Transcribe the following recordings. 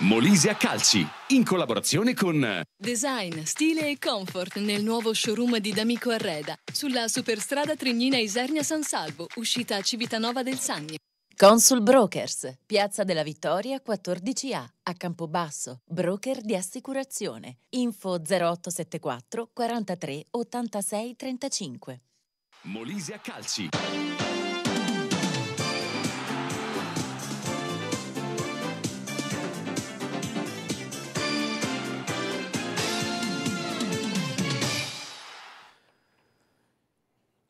Molise a Calci, in collaborazione con Design, stile e comfort nel nuovo showroom di D'Amico Arreda, sulla superstrada Trignina Isernia San Salvo, uscita a Civitanova del Sagni. Consul Brokers, Piazza della Vittoria 14A, a Campobasso, broker di assicurazione. Info 0874 43 86 35. Molise a Calci.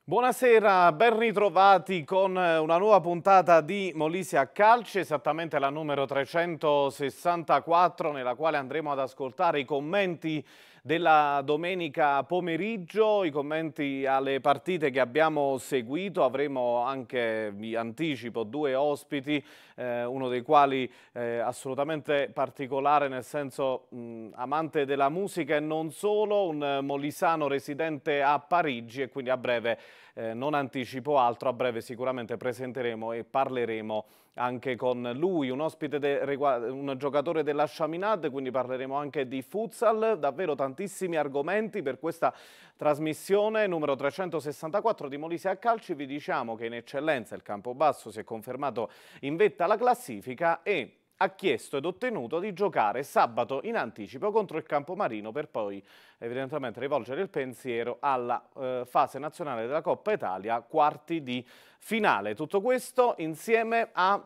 Buonasera, ben ritrovati con eh, una nuova puntata di a Calci, esattamente la numero 364, nella quale andremo ad ascoltare i commenti della domenica pomeriggio, i commenti alle partite che abbiamo seguito, avremo anche, vi anticipo, due ospiti, eh, uno dei quali eh, assolutamente particolare nel senso mh, amante della musica e non solo, un eh, molisano residente a Parigi e quindi a breve eh, non anticipo altro, a breve sicuramente presenteremo e parleremo anche con lui, un ospite, un giocatore della Chaminade, quindi parleremo anche di futsal, davvero tantissimi argomenti per questa trasmissione numero 364 di Molise a Calci, vi diciamo che in eccellenza il Campobasso si è confermato in vetta alla classifica e ha chiesto ed ottenuto di giocare sabato in anticipo contro il Campomarino per poi evidentemente rivolgere il pensiero alla eh, fase nazionale della Coppa Italia, quarti di finale. Tutto questo insieme a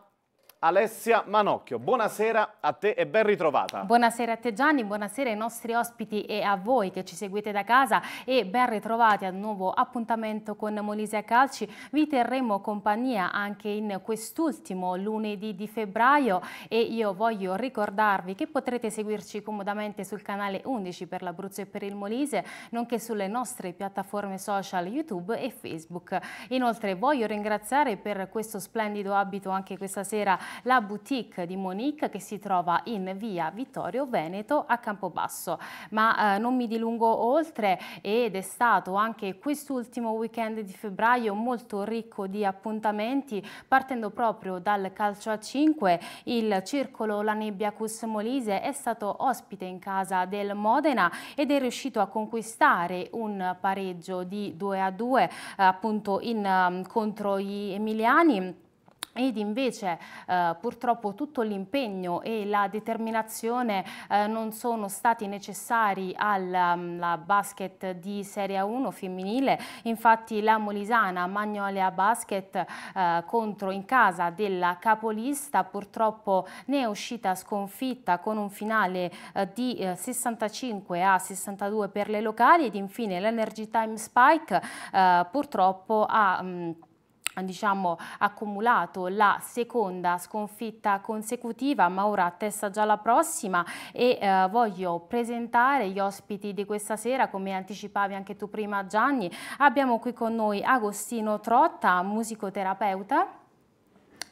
Alessia Manocchio. Buonasera a te e ben ritrovata. Buonasera a te Gianni, buonasera ai nostri ospiti e a voi che ci seguite da casa e ben ritrovati al nuovo appuntamento con Molise a Calci. Vi terremo compagnia anche in quest'ultimo lunedì di febbraio e io voglio ricordarvi che potrete seguirci comodamente sul canale 11 per l'Abruzzo e per il Molise, nonché sulle nostre piattaforme social YouTube e Facebook. Inoltre voglio ringraziare per questo splendido abito anche questa sera la boutique di Monique che si trova in via Vittorio Veneto a Campobasso. Ma eh, non mi dilungo oltre ed è stato anche quest'ultimo weekend di febbraio molto ricco di appuntamenti partendo proprio dal calcio a 5 il circolo La Nebbia Cus Molise è stato ospite in casa del Modena ed è riuscito a conquistare un pareggio di 2 a 2 appunto in, ehm, contro gli emiliani ed invece eh, purtroppo tutto l'impegno e la determinazione eh, non sono stati necessari alla mm, basket di Serie 1 femminile, infatti la Molisana Magnolia Basket eh, contro in casa della capolista purtroppo ne è uscita sconfitta con un finale eh, di 65 eh, a 62 per le locali ed infine l'Energy Time Spike eh, purtroppo ha... Mh, mm, diciamo, accumulato la seconda sconfitta consecutiva, ma ora testa già la prossima e eh, voglio presentare gli ospiti di questa sera, come anticipavi anche tu prima Gianni. Abbiamo qui con noi Agostino Trotta, musicoterapeuta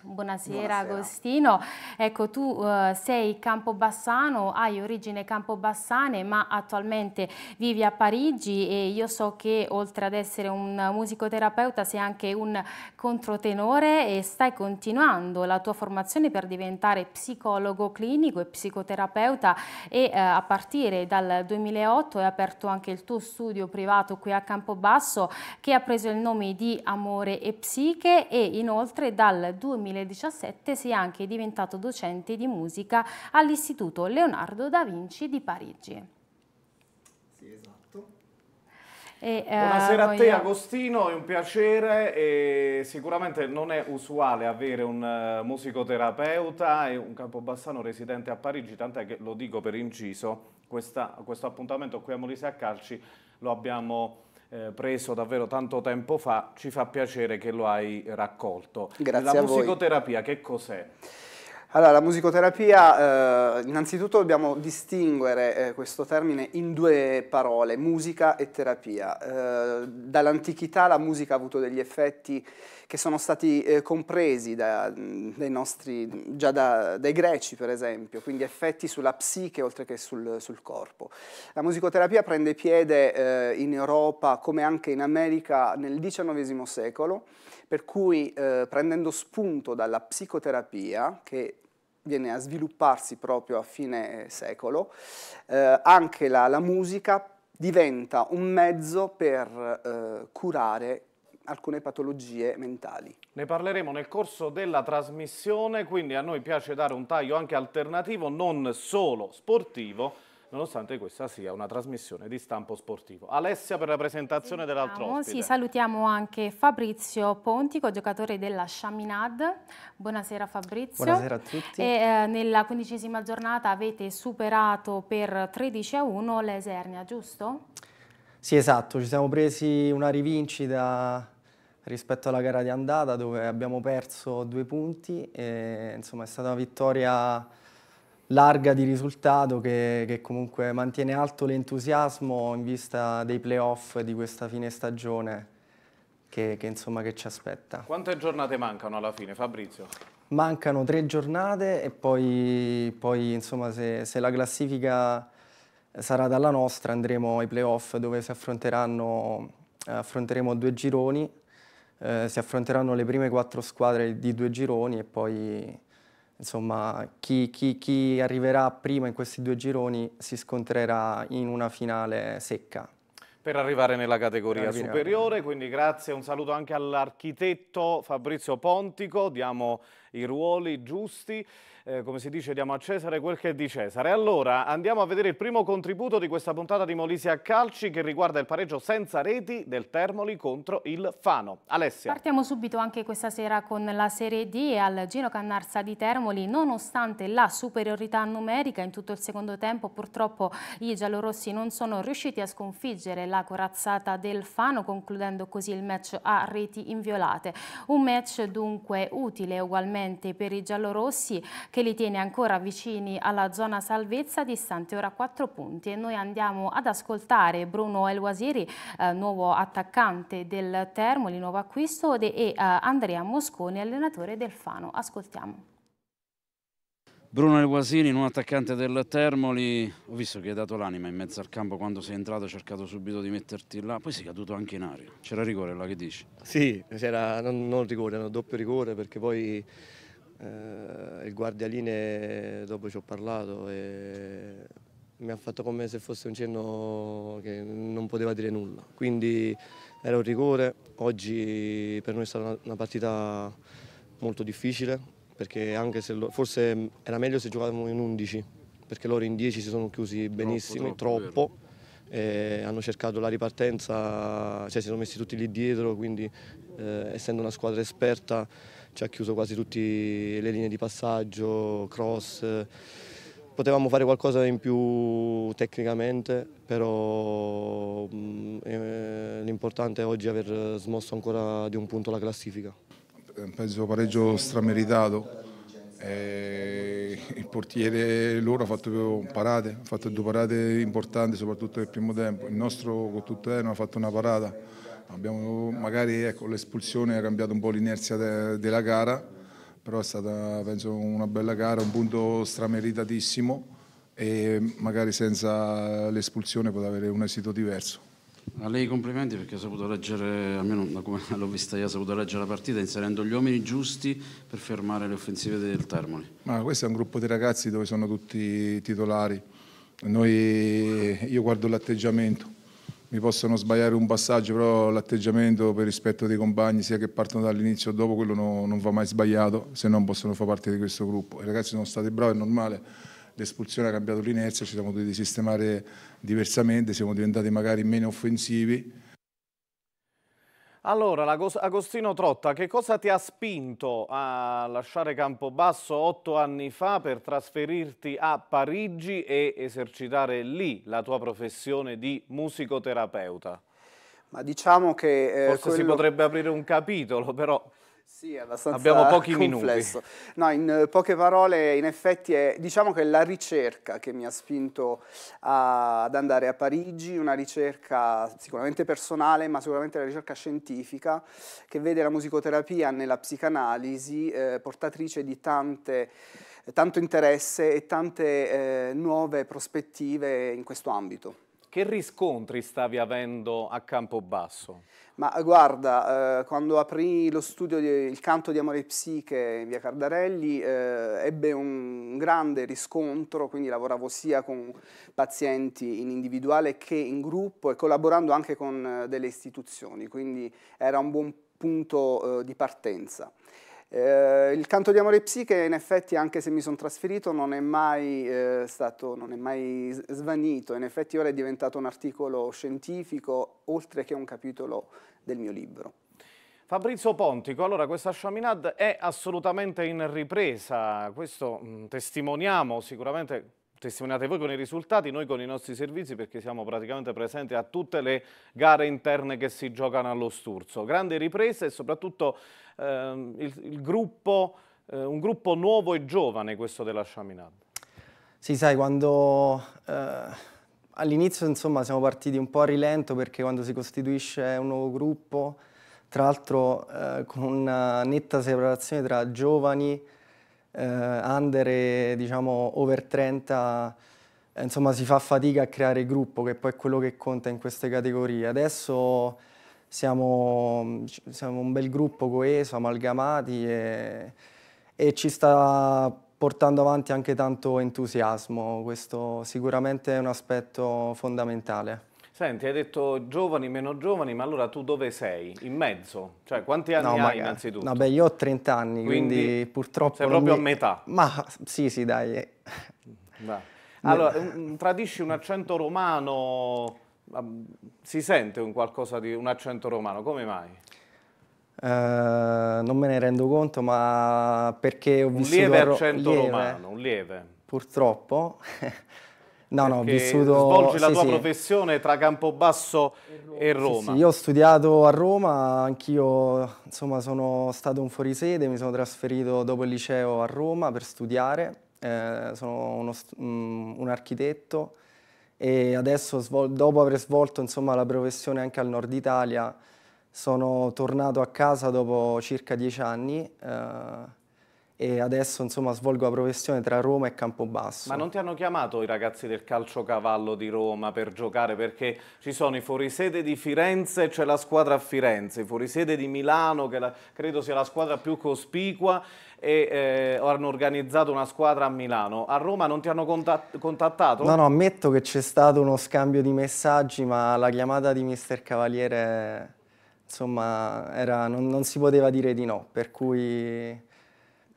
Buonasera, Buonasera, Agostino, ecco tu uh, sei campobassano, hai origine campobassane ma attualmente vivi a Parigi e io so che oltre ad essere un musicoterapeuta sei anche un controtenore e stai continuando la tua formazione per diventare psicologo clinico e psicoterapeuta e uh, a partire dal 2008 hai aperto anche il tuo studio privato qui a Campobasso che ha preso il nome di Amore e Psiche e inoltre dal 2008 2017 si anche diventato docente di musica all'Istituto Leonardo da Vinci di Parigi. Sì, esatto. E, eh, Buonasera voglio... a te Agostino, è un piacere e sicuramente non è usuale avere un eh, musicoterapeuta e un campobassano residente a Parigi, tant'è che lo dico per inciso, questa, questo appuntamento qui a Molise a Calci lo abbiamo eh, preso davvero tanto tempo fa, ci fa piacere che lo hai raccolto. Grazie La musicoterapia che cos'è? Allora, la musicoterapia, eh, innanzitutto dobbiamo distinguere eh, questo termine in due parole, musica e terapia. Eh, Dall'antichità la musica ha avuto degli effetti che sono stati eh, compresi da, dai nostri, già da, dai greci per esempio, quindi effetti sulla psiche oltre che sul, sul corpo. La musicoterapia prende piede eh, in Europa come anche in America nel XIX secolo, per cui eh, prendendo spunto dalla psicoterapia, che viene a svilupparsi proprio a fine eh, secolo, eh, anche la, la, musica diventa un mezzo per eh, curare alcune patologie mentali. Ne parleremo nel corso della trasmissione, quindi a noi piace dare un taglio anche alternativo, non solo sportivo, nonostante questa sia una trasmissione di stampo sportivo. Alessia per la presentazione dell'altro ospite. Sì, salutiamo anche Fabrizio Pontico, giocatore della Chaminade. Buonasera Fabrizio. Buonasera a tutti. E, eh, nella quindicesima giornata avete superato per 13 a 1 l'Esernia, giusto? Sì, esatto, ci siamo presi una rivincita rispetto alla gara di andata dove abbiamo perso due punti e insomma è stata una vittoria larga di risultato che, che comunque mantiene alto l'entusiasmo in vista dei playoff di questa fine stagione che, che, insomma, che ci aspetta. Quante giornate mancano alla fine Fabrizio? Mancano tre giornate e poi, poi insomma, se, se la classifica sarà dalla nostra andremo ai playoff dove si affronteranno affronteremo due gironi eh, si affronteranno le prime quattro squadre di due gironi e poi insomma, chi, chi, chi arriverà prima in questi due gironi si scontrerà in una finale secca per arrivare nella categoria superiore, quindi grazie, un saluto anche all'architetto Fabrizio Pontico, diamo i ruoli giusti, eh, come si dice diamo a Cesare quel che è di Cesare. Allora andiamo a vedere il primo contributo di questa puntata di Molise a Calci che riguarda il pareggio senza reti del Termoli contro il Fano. Alessia. Partiamo subito anche questa sera con la Serie D e al Giro Cannarsa di Termoli nonostante la superiorità numerica in tutto il secondo tempo purtroppo i giallorossi non sono riusciti a sconfiggere la corazzata del Fano concludendo così il match a reti inviolate. Un match dunque utile ugualmente sicuramente per i giallorossi che li tiene ancora vicini alla zona salvezza distante ora 4 punti e noi andiamo ad ascoltare Bruno Elwasiri, eh, nuovo attaccante del Termoli, nuovo acquisto, e eh, Andrea Mosconi, allenatore del Fano. Ascoltiamo. Bruno Elguasini, un attaccante del Termoli, ho visto che hai dato l'anima in mezzo al campo quando sei entrato, hai cercato subito di metterti là, poi sei caduto anche in aria, c'era rigore là, che dici? Sì, c'era non, non rigore, era doppio rigore perché poi eh, il guardialine dopo ci ho parlato e mi ha fatto come se fosse un cenno che non poteva dire nulla, quindi era un rigore, oggi per noi è stata una, una partita molto difficile, perché anche se lo, forse mm, era meglio se giocavamo in 11, perché loro in 10 si sono chiusi benissimo, troppo, troppo, troppo eh, hanno cercato la ripartenza, cioè si sono messi tutti lì dietro, quindi eh, essendo una squadra esperta ci ha chiuso quasi tutte le linee di passaggio, cross eh. potevamo fare qualcosa in più tecnicamente, però mm, eh, l'importante è aver smosso ancora di un punto la classifica. Eh, penso pareggio strameritato. E eh, il portiere loro ha fatto parate, ha fatto due parate importanti soprattutto nel primo tempo, il nostro con tutto Eno ha fatto una parata, Abbiamo, magari ecco, l'espulsione ha cambiato un po' l'inerzia de della gara, però è stata penso una bella gara, un punto strameritatissimo e magari senza l'espulsione poteva avere un esito diverso. A lei complimenti perché ha saputo leggere, almeno da come l'ho vista io, ha saputo leggere la partita inserendo gli uomini giusti per fermare le offensive del Termoli. Ma questo è un gruppo di ragazzi dove sono tutti titolari. Noi, io guardo l'atteggiamento, mi possono sbagliare un passaggio, però l'atteggiamento per rispetto dei compagni, sia che partono dall'inizio o dopo, quello no, non va mai sbagliato, se non possono far parte di questo gruppo. I ragazzi sono stati bravi, è normale l'espulsione ha cambiato l'inerzia, ci siamo dovuti sistemare diversamente, siamo diventati magari meno offensivi. Allora, Agostino Trotta, che cosa ti ha spinto a lasciare Campobasso otto anni fa per trasferirti a Parigi e esercitare lì la tua professione di musicoterapeuta? Ma diciamo che... Eh, Forse quello... si potrebbe aprire un capitolo, però... Sì, abbastanza Abbiamo pochi complesso. minuti. No, in eh, poche parole, in effetti è diciamo che è la ricerca che mi ha spinto a, ad andare a Parigi, una ricerca sicuramente personale, ma sicuramente la ricerca scientifica che vede la musicoterapia nella psicanalisi eh, portatrice di tante, tanto interesse e tante eh, nuove prospettive in questo ambito. Che riscontri stavi avendo a Campobasso? Ma guarda, eh, quando aprì lo studio di, Il canto di Amore e Psiche in via Cardarelli eh, ebbe un grande riscontro, quindi lavoravo sia con pazienti in individuale che in gruppo e collaborando anche con eh, delle istituzioni, quindi era un buon punto eh, di partenza. Eh, il canto di amore psiche, in effetti, anche se mi sono trasferito, non è, mai, eh, stato, non è mai svanito. In effetti, ora è diventato un articolo scientifico, oltre che un capitolo del mio libro. Fabrizio Pontico, allora questa Chaminade è assolutamente in ripresa, questo mh, mm, testimoniamo sicuramente testimoniate voi con i risultati, noi con i nostri servizi perché siamo praticamente presenti a tutte le gare interne che si giocano allo Sturzo. Grande ripresa e soprattutto ehm, il, il gruppo, eh, un gruppo nuovo e giovane questo della Chaminade. Sì, sai, quando... Eh all'inizio insomma siamo partiti un po' a rilento perché quando si costituisce un nuovo gruppo, tra l'altro eh, con una netta separazione tra giovani eh, under diciamo over 30 eh, insomma si fa fatica a creare gruppo che poi è quello che conta in queste categorie. Adesso siamo, siamo un bel gruppo coeso, amalgamati e, e, ci sta portando avanti anche tanto entusiasmo, questo sicuramente è un aspetto fondamentale. Senti, hai detto giovani, meno giovani, ma allora tu dove sei? In mezzo? Cioè, quanti anni no, hai magari. innanzitutto? Vabbè, io ho 30 anni, quindi, quindi purtroppo... Sei proprio mi... a metà? Ma sì, sì, dai. Va. Allora, tradisci un accento romano, si sente un qualcosa di un accento romano, come mai? Uh, non me ne rendo conto, ma perché ho un vissuto... Un lieve accento lieve, romano, un lieve. Purtroppo. No, no, ho vissuto... Svolgi sì, la tua sì. professione tra Campobasso e Roma. Sì, io ho studiato a Roma, anch'io insomma sono stato un fuorisede, mi sono trasferito dopo il liceo a Roma per studiare, eh, sono uno, mm, un architetto e adesso dopo aver svolto insomma, la professione anche al nord Italia sono tornato a casa dopo circa dieci anni eh, e adesso insomma svolgo la professione tra Roma e Campobasso. Ma non ti hanno chiamato i ragazzi del calcio cavallo di Roma per giocare perché ci sono i fuorisede di Firenze, c'è la squadra a Firenze, i fuorisede di Milano che la, credo sia la squadra più cospicua e eh, hanno organizzato una squadra a Milano. A Roma non ti hanno contattato? No, no, ammetto che c'è stato uno scambio di messaggi ma la chiamata di mister Cavaliere insomma era, non, non si poteva dire di no, per cui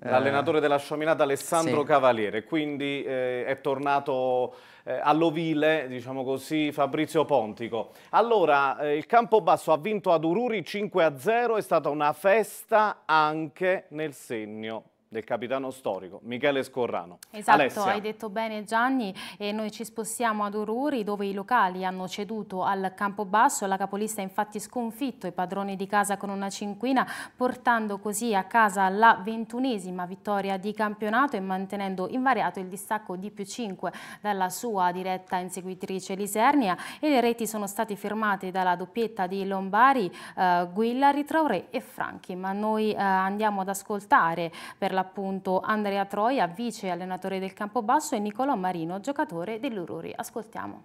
eh. L'allenatore della Sciominata Alessandro sì. Cavaliere, quindi eh, è tornato eh, all'ovile, diciamo così, Fabrizio Pontico. Allora, eh, il Campobasso ha vinto ad Ururi 5-0, è stata una festa anche nel segno del capitano storico Michele Scorrano. Esatto, Alessia. hai detto bene Gianni e noi ci spostiamo ad Oruri dove i locali hanno ceduto al Campobasso, la capolista ha infatti sconfitto i padroni di casa con una cinquina portando così a casa la ventunesima vittoria di campionato e mantenendo invariato il distacco di più 5 dalla sua diretta inseguitrice Lisernia e le reti sono state firmate dalla doppietta di Lombari, eh, Guillari, Traoré e Franchi, ma noi eh, andiamo ad ascoltare per la appunto Andrea Troia, vice allenatore del Campobasso e Nicolò Marino, giocatore dell'Ururi. Ascoltiamo.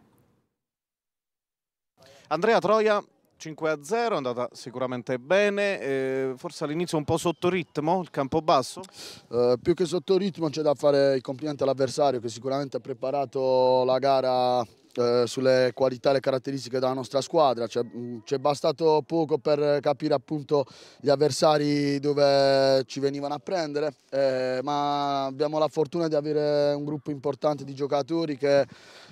Andrea Troia 5-0, è andata sicuramente bene, eh, forse all'inizio un po' sotto ritmo il campo basso? Eh, più che sotto ritmo c'è da fare i complimenti all'avversario che sicuramente ha preparato la gara eh, sulle qualità e le caratteristiche della nostra squadra. Ci è mm, bastato poco per capire appunto gli avversari dove ci venivano a prendere, eh, ma abbiamo la fortuna di avere un gruppo importante di giocatori che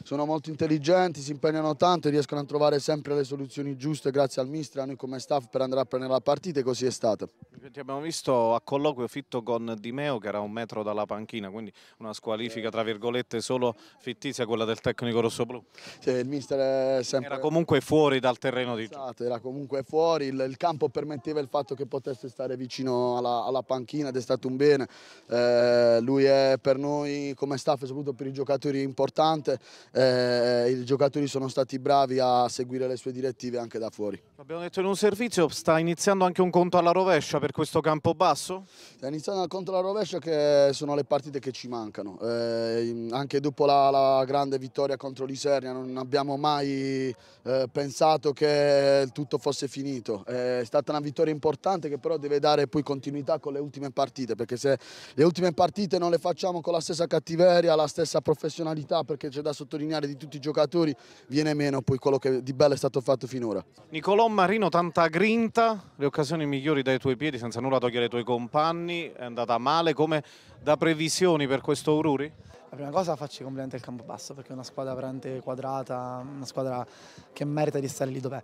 sono molto intelligenti, si impegnano tanto e riescono a trovare sempre le soluzioni giuste grazie al mister, a noi come staff per andare a prendere la partita e così è stato. Ti abbiamo visto a colloquio fitto con Di Meo che era un metro dalla panchina, quindi una squalifica tra virgolette solo fittizia quella del tecnico rossoblù. Sì, il mister è sempre... Era comunque fuori dal terreno di esatto, era comunque fuori, il, il, campo permetteva il fatto che potesse stare vicino alla, alla panchina ed è stato un bene. Eh, lui è per noi come staff e soprattutto per i giocatori importante eh, i giocatori sono stati bravi a seguire le sue direttive anche da fuori. Abbiamo detto in un servizio, sta iniziando anche un conto alla rovescia per questo campo basso? Sta iniziando un conto alla rovescia che sono le partite che ci mancano, eh, anche dopo la, la, grande vittoria contro l'Isernia non abbiamo mai eh, pensato che tutto fosse finito, eh, è stata una vittoria importante che però deve dare poi continuità con le ultime partite, perché se le ultime partite non le facciamo con la stessa cattiveria, la stessa professionalità perché c'è da sottolineare sottolineare di tutti i giocatori viene meno poi quello che di bello è stato fatto finora. Nicolò Marino, tanta grinta, le occasioni migliori dai tuoi piedi senza nulla togliere i tuoi compagni, è andata male come da previsioni per questo Ururi? La prima cosa faccio i complimenti al campo basso perché è una squadra veramente quadrata, una squadra che merita di stare lì dov'è.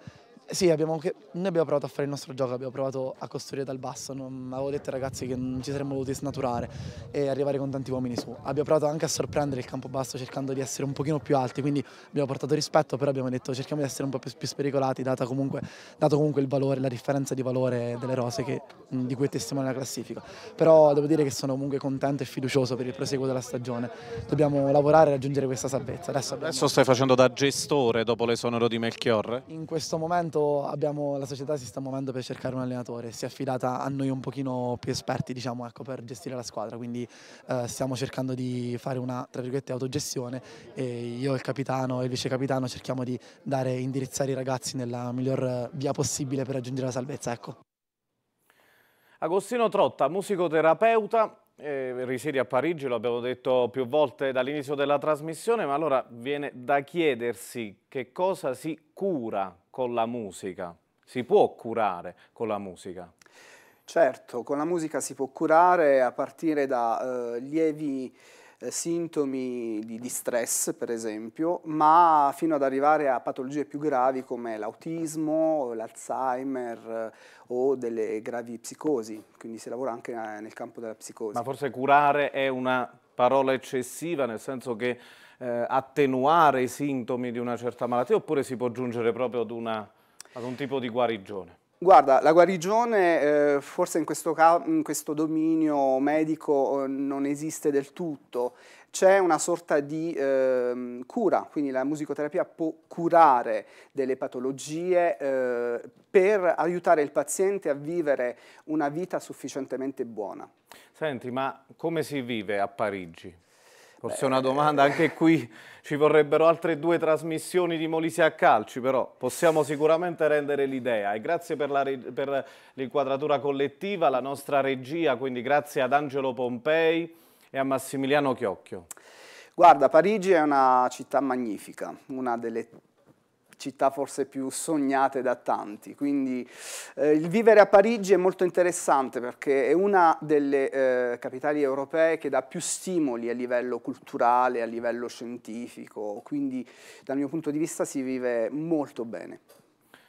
Sì, abbiamo, noi abbiamo provato a fare il nostro gioco, abbiamo provato a costruire dal basso, non, avevo detto ai ragazzi che non ci saremmo dovuti snaturare e arrivare con tanti uomini su. Abbiamo provato anche a sorprendere il campo basso cercando di essere un pochino più alti, quindi abbiamo portato rispetto, però abbiamo detto cerchiamo di essere un po' più, più spericolati, dato comunque, dato comunque il valore, la differenza di valore delle rose che, di cui è testimone la classifica. Però devo dire che sono comunque contento e fiducioso per il proseguo della stagione. Dobbiamo lavorare e raggiungere questa salvezza. Adesso, abbiamo... Adesso stai facendo da gestore dopo le sonore di Melchiorre? In questo momento adesso abbiamo, la società si sta muovendo per cercare un allenatore, si è affidata a noi un pochino più esperti diciamo, ecco, per gestire la squadra, quindi eh, stiamo cercando di fare una autogestione e io, il capitano e il vice capitano cerchiamo di dare, indirizzare i ragazzi nella miglior via possibile per raggiungere la salvezza. Ecco. Agostino Trotta, musicoterapeuta, eh, risiede a Parigi, lo abbiamo detto più volte dall'inizio della trasmissione, ma allora viene da chiedersi che cosa si cura con la musica, si può curare con la musica? Certo, con la musica si può curare a partire da eh, lievi eh, sintomi di, di, stress, per esempio, ma fino ad arrivare a patologie più gravi come l'autismo, l'Alzheimer eh, o delle gravi psicosi, quindi si lavora anche eh, nel campo della psicosi. Ma forse curare è una parola eccessiva, nel senso che eh, attenuare i sintomi di una certa malattia oppure si può giungere proprio ad, una, ad un tipo di guarigione? Guarda, la guarigione eh, forse in questo, in questo, dominio medico eh, non esiste del tutto. C'è una sorta di eh, cura, quindi la musicoterapia può curare delle patologie eh, per aiutare il paziente a vivere una vita sufficientemente buona. Senti, ma come si vive a Parigi? Forse una domanda, anche qui ci vorrebbero altre due trasmissioni di Molise a calci, però possiamo sicuramente rendere l'idea. E grazie per, la, per l'inquadratura collettiva, la nostra regia, quindi grazie ad Angelo Pompei e a Massimiliano Chiocchio. Guarda, Parigi è una città magnifica, una delle città forse più sognate da tanti. Quindi eh, il vivere a Parigi è molto interessante perché è una delle eh, capitali europee che dà più stimoli a livello culturale, a livello scientifico, quindi dal mio punto di vista si vive molto bene.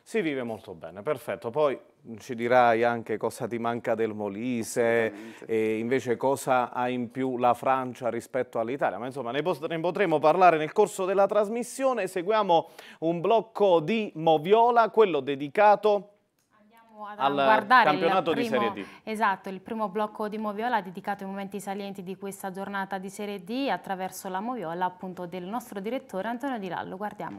Si vive molto bene, perfetto. Poi ci dirai anche cosa ti manca del Molise e invece cosa ha in più la Francia rispetto all'Italia, ma insomma ne, potremo parlare nel corso della trasmissione. Seguiamo un blocco di Moviola, quello dedicato al guardare campionato primo, di Serie D. Esatto, il primo blocco di Moviola dedicato ai momenti salienti di questa giornata di Serie D attraverso la Moviola appunto del nostro direttore Antonio Di Lallo. Guardiamo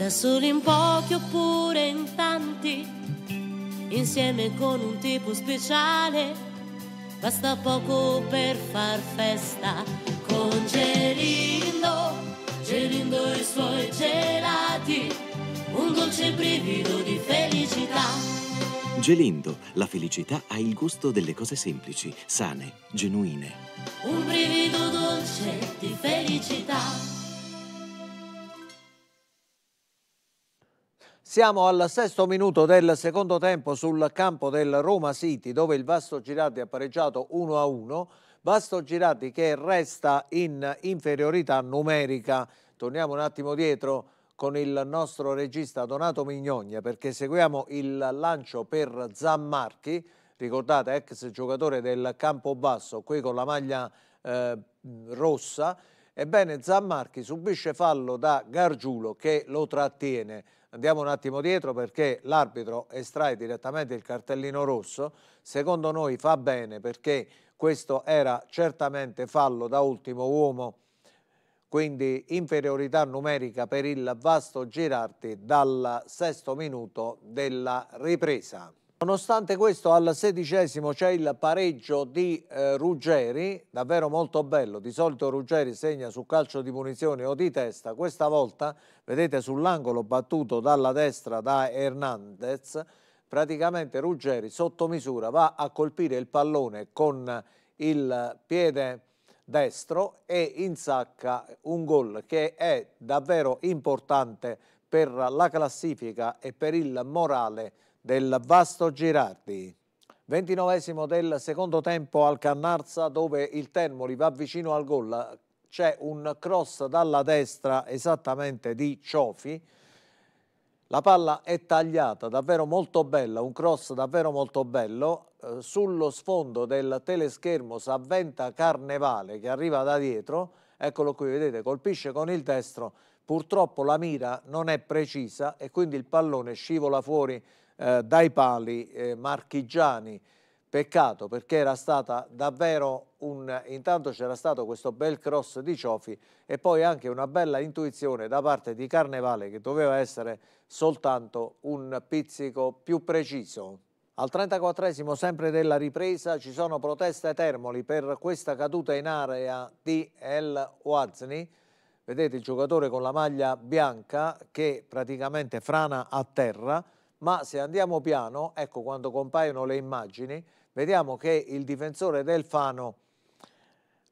da soli in pochi oppure in tanti, insieme con un tipo speciale, basta poco per far festa. Con Gelindo, Gelindo e i suoi gelati, un dolce brivido di felicità. Gelindo, la felicità ha il gusto delle cose semplici, sane, genuine. Un brivido dolce di felicità. Siamo al sesto minuto del secondo tempo sul campo del Roma City dove il Vasto Girati ha pareggiato 1-1. Vasto Girati che resta in inferiorità numerica. Torniamo un attimo dietro con il nostro regista Donato Mignogna perché seguiamo il lancio per Zammarchi, ricordate ex giocatore del campo basso qui con la maglia eh, rossa. Ebbene Zammarchi subisce fallo da Gargiulo che lo trattiene Andiamo un attimo dietro perché l'arbitro estrae direttamente il cartellino rosso, secondo noi fa bene perché questo era certamente fallo da ultimo uomo, quindi inferiorità numerica per il vasto girarti dal sesto minuto della ripresa. Nonostante questo al sedicesimo c'è il pareggio di eh, Ruggeri, davvero molto bello, di solito Ruggeri segna su calcio di punizione o di testa, questa volta vedete sull'angolo battuto dalla destra da Hernandez, praticamente Ruggeri sotto misura va a colpire il pallone con il piede destro e insacca un gol che è davvero importante per la classifica e per il morale del Vasto Girardi. Ventinovesimo del secondo tempo al Cannarza dove il Termoli va vicino al gol. C'è un cross dalla destra esattamente di Ciofi. La palla è tagliata, davvero molto bella, un cross davvero molto bello. Eh, sullo sfondo del teleschermo si avventa Carnevale che arriva da dietro. Eccolo qui, vedete, colpisce con il destro. Purtroppo la mira non è precisa e quindi il pallone scivola fuori eh, dai pali eh, marchigiani. Peccato perché era stata davvero un... intanto c'era stato questo bel cross di Ciofi e poi anche una bella intuizione da parte di Carnevale che doveva essere soltanto un pizzico più preciso. Al 34 esimo sempre della ripresa ci sono proteste Termoli per questa caduta in area di El Wazni. Vedete il giocatore con la maglia bianca che praticamente frana a terra ma se andiamo piano, ecco quando compaiono le immagini, vediamo che il difensore del Fano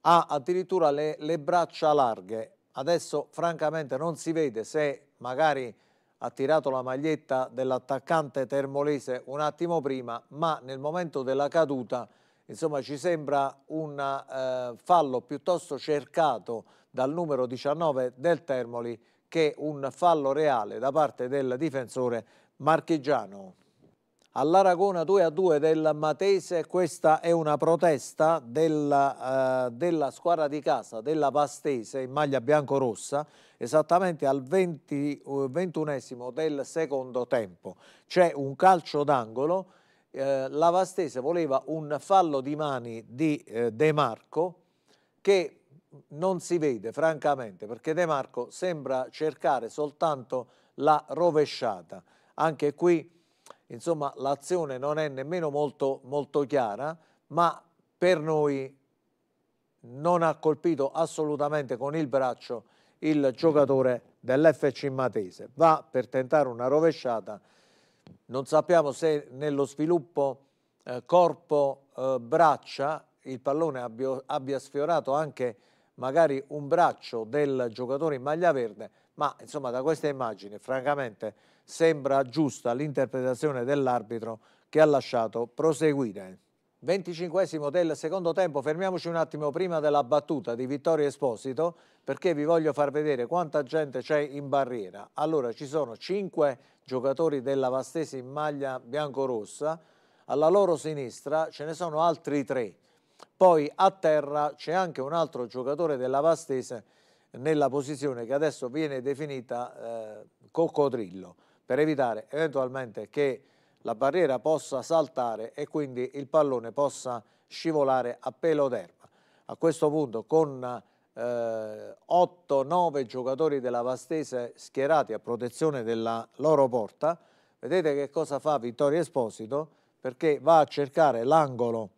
ha addirittura le, le braccia larghe. Adesso francamente non si vede se magari ha tirato la maglietta dell'attaccante termolese un attimo prima, ma nel momento della caduta insomma, ci sembra un eh, fallo piuttosto cercato dal numero 19 del Termoli che un fallo reale da parte del difensore Marchigiano. All'Aragona 2 a 2 del Matese, questa è una protesta della, eh, della squadra di casa, della Vastese in maglia biancorossa, esattamente al 20, 21 eh, del secondo tempo. C'è un calcio d'angolo, eh, la Vastese voleva un fallo di mani di eh, De Marco che non si vede francamente perché De Marco sembra cercare soltanto la rovesciata. Anche qui insomma, l'azione non è nemmeno molto, molto chiara, ma per noi non ha colpito assolutamente con il braccio il giocatore dell'FC Matese. Va per tentare una rovesciata, non sappiamo se nello sviluppo eh, corpo-braccia eh, il pallone abbia, abbia, sfiorato anche magari un braccio del giocatore in maglia verde, ma insomma da queste immagini francamente sembra giusta l'interpretazione dell'arbitro che ha lasciato proseguire. 25 del secondo tempo, fermiamoci un attimo prima della battuta di Vittorio Esposito perché vi voglio far vedere quanta gente c'è in barriera. Allora ci sono 5 giocatori della Vastesi in maglia biancorossa, alla loro sinistra ce ne sono altri 3. Poi a terra c'è anche un altro giocatore della Vastese nella posizione che adesso viene definita eh, coccodrillo per evitare eventualmente che la barriera possa saltare e quindi il pallone possa scivolare a pelo d'erba. A questo punto con eh, 8-9 giocatori della Vastese schierati a protezione della loro porta, vedete che cosa fa Vittorio Esposito perché va a cercare l'angolo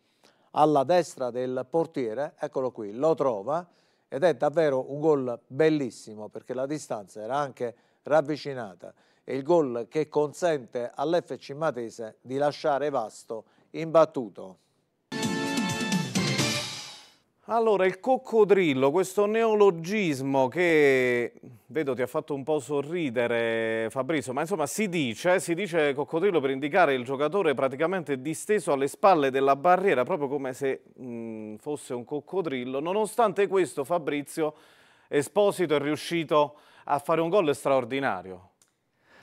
alla destra del portiere, eccolo qui, lo trova ed è davvero un gol bellissimo perché la distanza era anche ravvicinata il gol che consente all'FC Matese di lasciare Vasto imbattuto. Allora, il coccodrillo, questo neologismo che vedo ti ha fatto un po' sorridere Fabrizio, ma insomma si dice, si dice coccodrillo per indicare il giocatore praticamente disteso alle spalle della barriera, proprio come se mh, mm, fosse un coccodrillo. Nonostante questo Fabrizio Esposito è riuscito a fare un gol straordinario.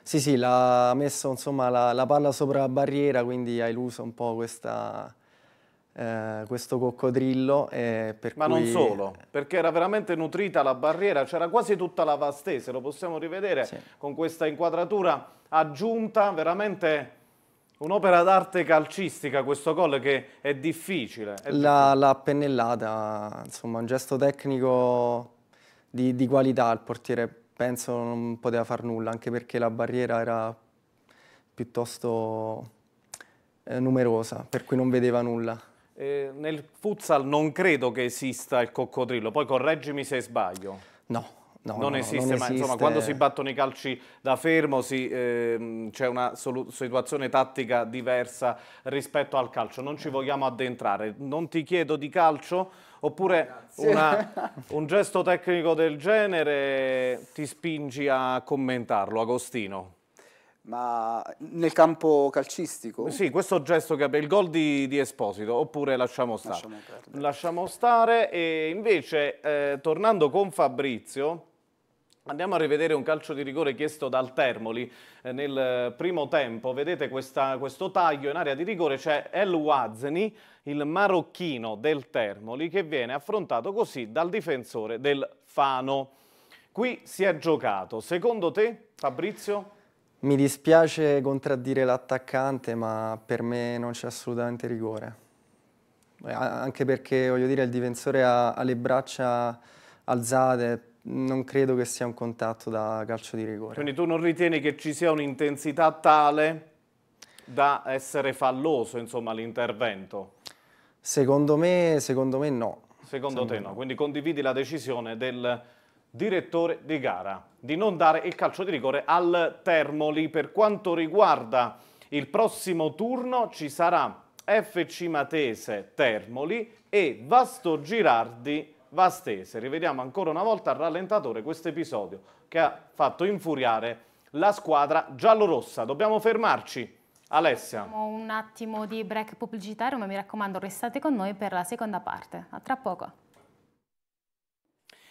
Sì, sì, l'ha messo insomma, la, la, palla sopra la barriera, quindi ha eluso un po' questa, eh, questo coccodrillo. Eh, Ma cui... non solo, perché era veramente nutrita la barriera, c'era quasi tutta la vastese, lo possiamo rivedere sì. con questa inquadratura aggiunta, veramente un'opera d'arte calcistica questo gol che è difficile. È la, la pennellata, insomma un gesto tecnico di, di qualità, il portiere penso non poteva far nulla, anche perché la barriera era piuttosto eh, numerosa, per cui non vedeva nulla. Eh, nel futsal non credo che esista il coccodrillo, poi correggimi se sbaglio. No, No, non, no, esiste, non esiste, ma insomma, quando si battono i calci da fermo ehm, c'è una situazione tattica diversa rispetto al calcio. Non ci vogliamo addentrare. Non ti chiedo di calcio, oppure una, un gesto tecnico del genere ti spingi a commentarlo, Agostino? Ma nel campo calcistico? Sì, questo gesto che il gol di, di Esposito, oppure lasciamo stare. Lasciamo, lasciamo stare e invece eh, tornando con Fabrizio, Andiamo a rivedere un calcio di rigore chiesto dal Termoli eh, nel eh, primo tempo. Vedete questa, questo taglio in area di rigore, c'è El Wazni, il marocchino del Termoli, che viene affrontato così dal difensore del Fano. Qui si è giocato. Secondo te, Fabrizio? Mi dispiace contraddire l'attaccante, ma per me non c'è assolutamente rigore. Eh, anche perché, voglio dire, il difensore ha, ha le braccia alzate, non credo che sia un contatto da calcio di rigore. Quindi tu non ritieni che ci sia un'intensità tale da essere falloso, insomma, l'intervento? Secondo me, secondo me no. Secondo, secondo te no. no, quindi condividi la decisione del direttore di gara di non dare il calcio di rigore al Termoli. Per quanto riguarda il prossimo turno ci sarà FC Matese Termoli e Vasto Girardi va stese. Rivediamo ancora una volta al rallentatore questo episodio che ha fatto infuriare la squadra giallorossa. Dobbiamo fermarci. Alessia. Facciamo un attimo di break pubblicitario, ma mi raccomando restate con noi per la seconda parte. A tra poco.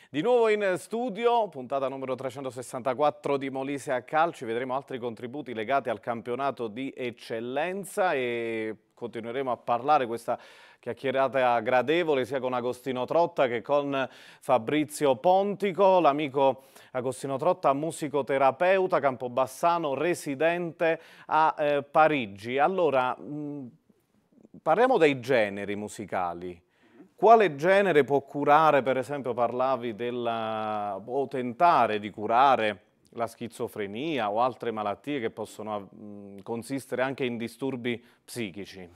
Di nuovo in studio, puntata numero 364 di Molise a Calci, vedremo altri contributi legati al campionato di eccellenza e continueremo a parlare questa chiacchierata gradevole sia con Agostino Trotta che con Fabrizio Pontico, l'amico Agostino Trotta, musicoterapeuta, campobassano, residente a eh, Parigi. Allora, mh, parliamo dei generi musicali. Quale genere può curare, per esempio parlavi della, o tentare di curare la schizofrenia o altre malattie che possono mh, consistere anche in disturbi psichici?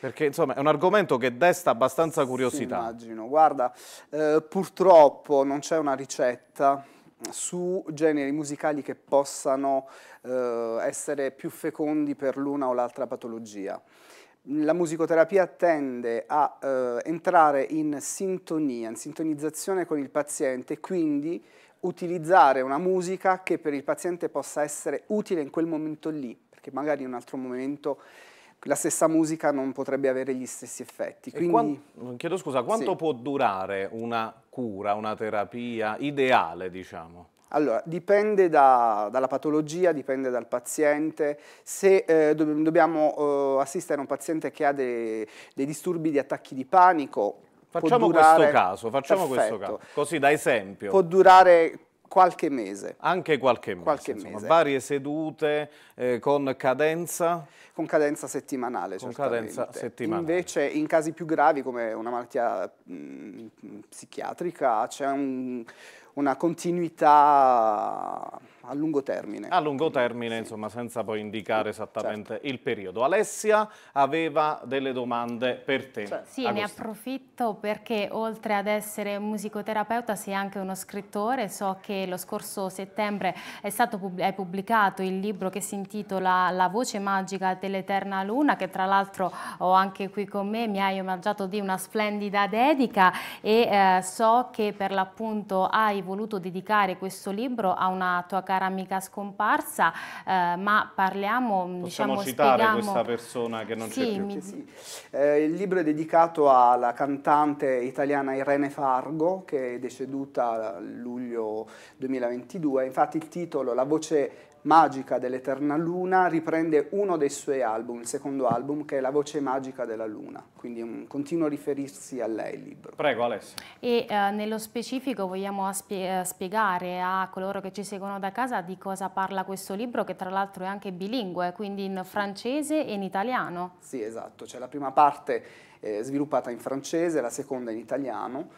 Perché insomma è un argomento che desta abbastanza curiosità. Sì, immagino, guarda, eh, purtroppo non c'è una ricetta su generi musicali che possano eh, essere più fecondi per l'una o l'altra patologia la musicoterapia tende a eh, entrare in sintonia, in sintonizzazione con il paziente, quindi utilizzare una musica che per il paziente possa essere utile in quel momento lì, perché magari in un altro momento la stessa musica non potrebbe avere gli stessi effetti. Quindi, quant... chiedo scusa, quanto sì. può durare una cura, una terapia ideale, diciamo? Allora, dipende da, dalla patologia, dipende dal paziente. Se eh, dobbiamo eh, assistere a un paziente che ha dei, dei disturbi di attacchi di panico, facciamo durare... questo caso, facciamo Perfetto. questo caso, così da esempio. Può durare qualche mese. Anche qualche mese. Qualche insomma, mese. Varie sedute eh, con cadenza? Con cadenza settimanale, con certamente. cadenza settimanale. Invece in casi più gravi come una malattia mh, mm, psichiatrica c'è un, una continuità a lungo termine. A lungo termine, sì. insomma, senza poi indicare certo. esattamente certo. il periodo. Alessia aveva delle domande per te. Certo. Sì, Agostino. ne approfitto perché oltre ad essere musicoterapeuta sei anche uno scrittore. So che lo scorso settembre è stato pub hai pubblicato il libro che si intitola La voce magica dell'eterna luna, che tra l'altro ho anche qui con me, mi hai omaggiato di una splendida dedica e eh, so che per l'appunto hai voluto dedicare questo libro a una tua carriera cara amica scomparsa, eh, ma parliamo... Mm, Possiamo diciamo, citare spieghiamo... questa persona che non sì, c'è più. Mi... Sì. Eh, il libro è dedicato alla cantante italiana Irene Fargo, che è deceduta a luglio 2022. Infatti il titolo, la voce magica dell'Eterna Luna riprende uno dei suoi album, il secondo album, che è La voce magica della Luna, quindi un continuo riferirsi a lei il libro. Prego Alessia. E eh, nello specifico vogliamo spie eh, spiegare a coloro che ci seguono da casa di cosa parla questo libro, che tra l'altro è anche bilingue, quindi in francese e in italiano. Sì, esatto, c'è la prima parte eh, sviluppata in francese, la seconda in italiano.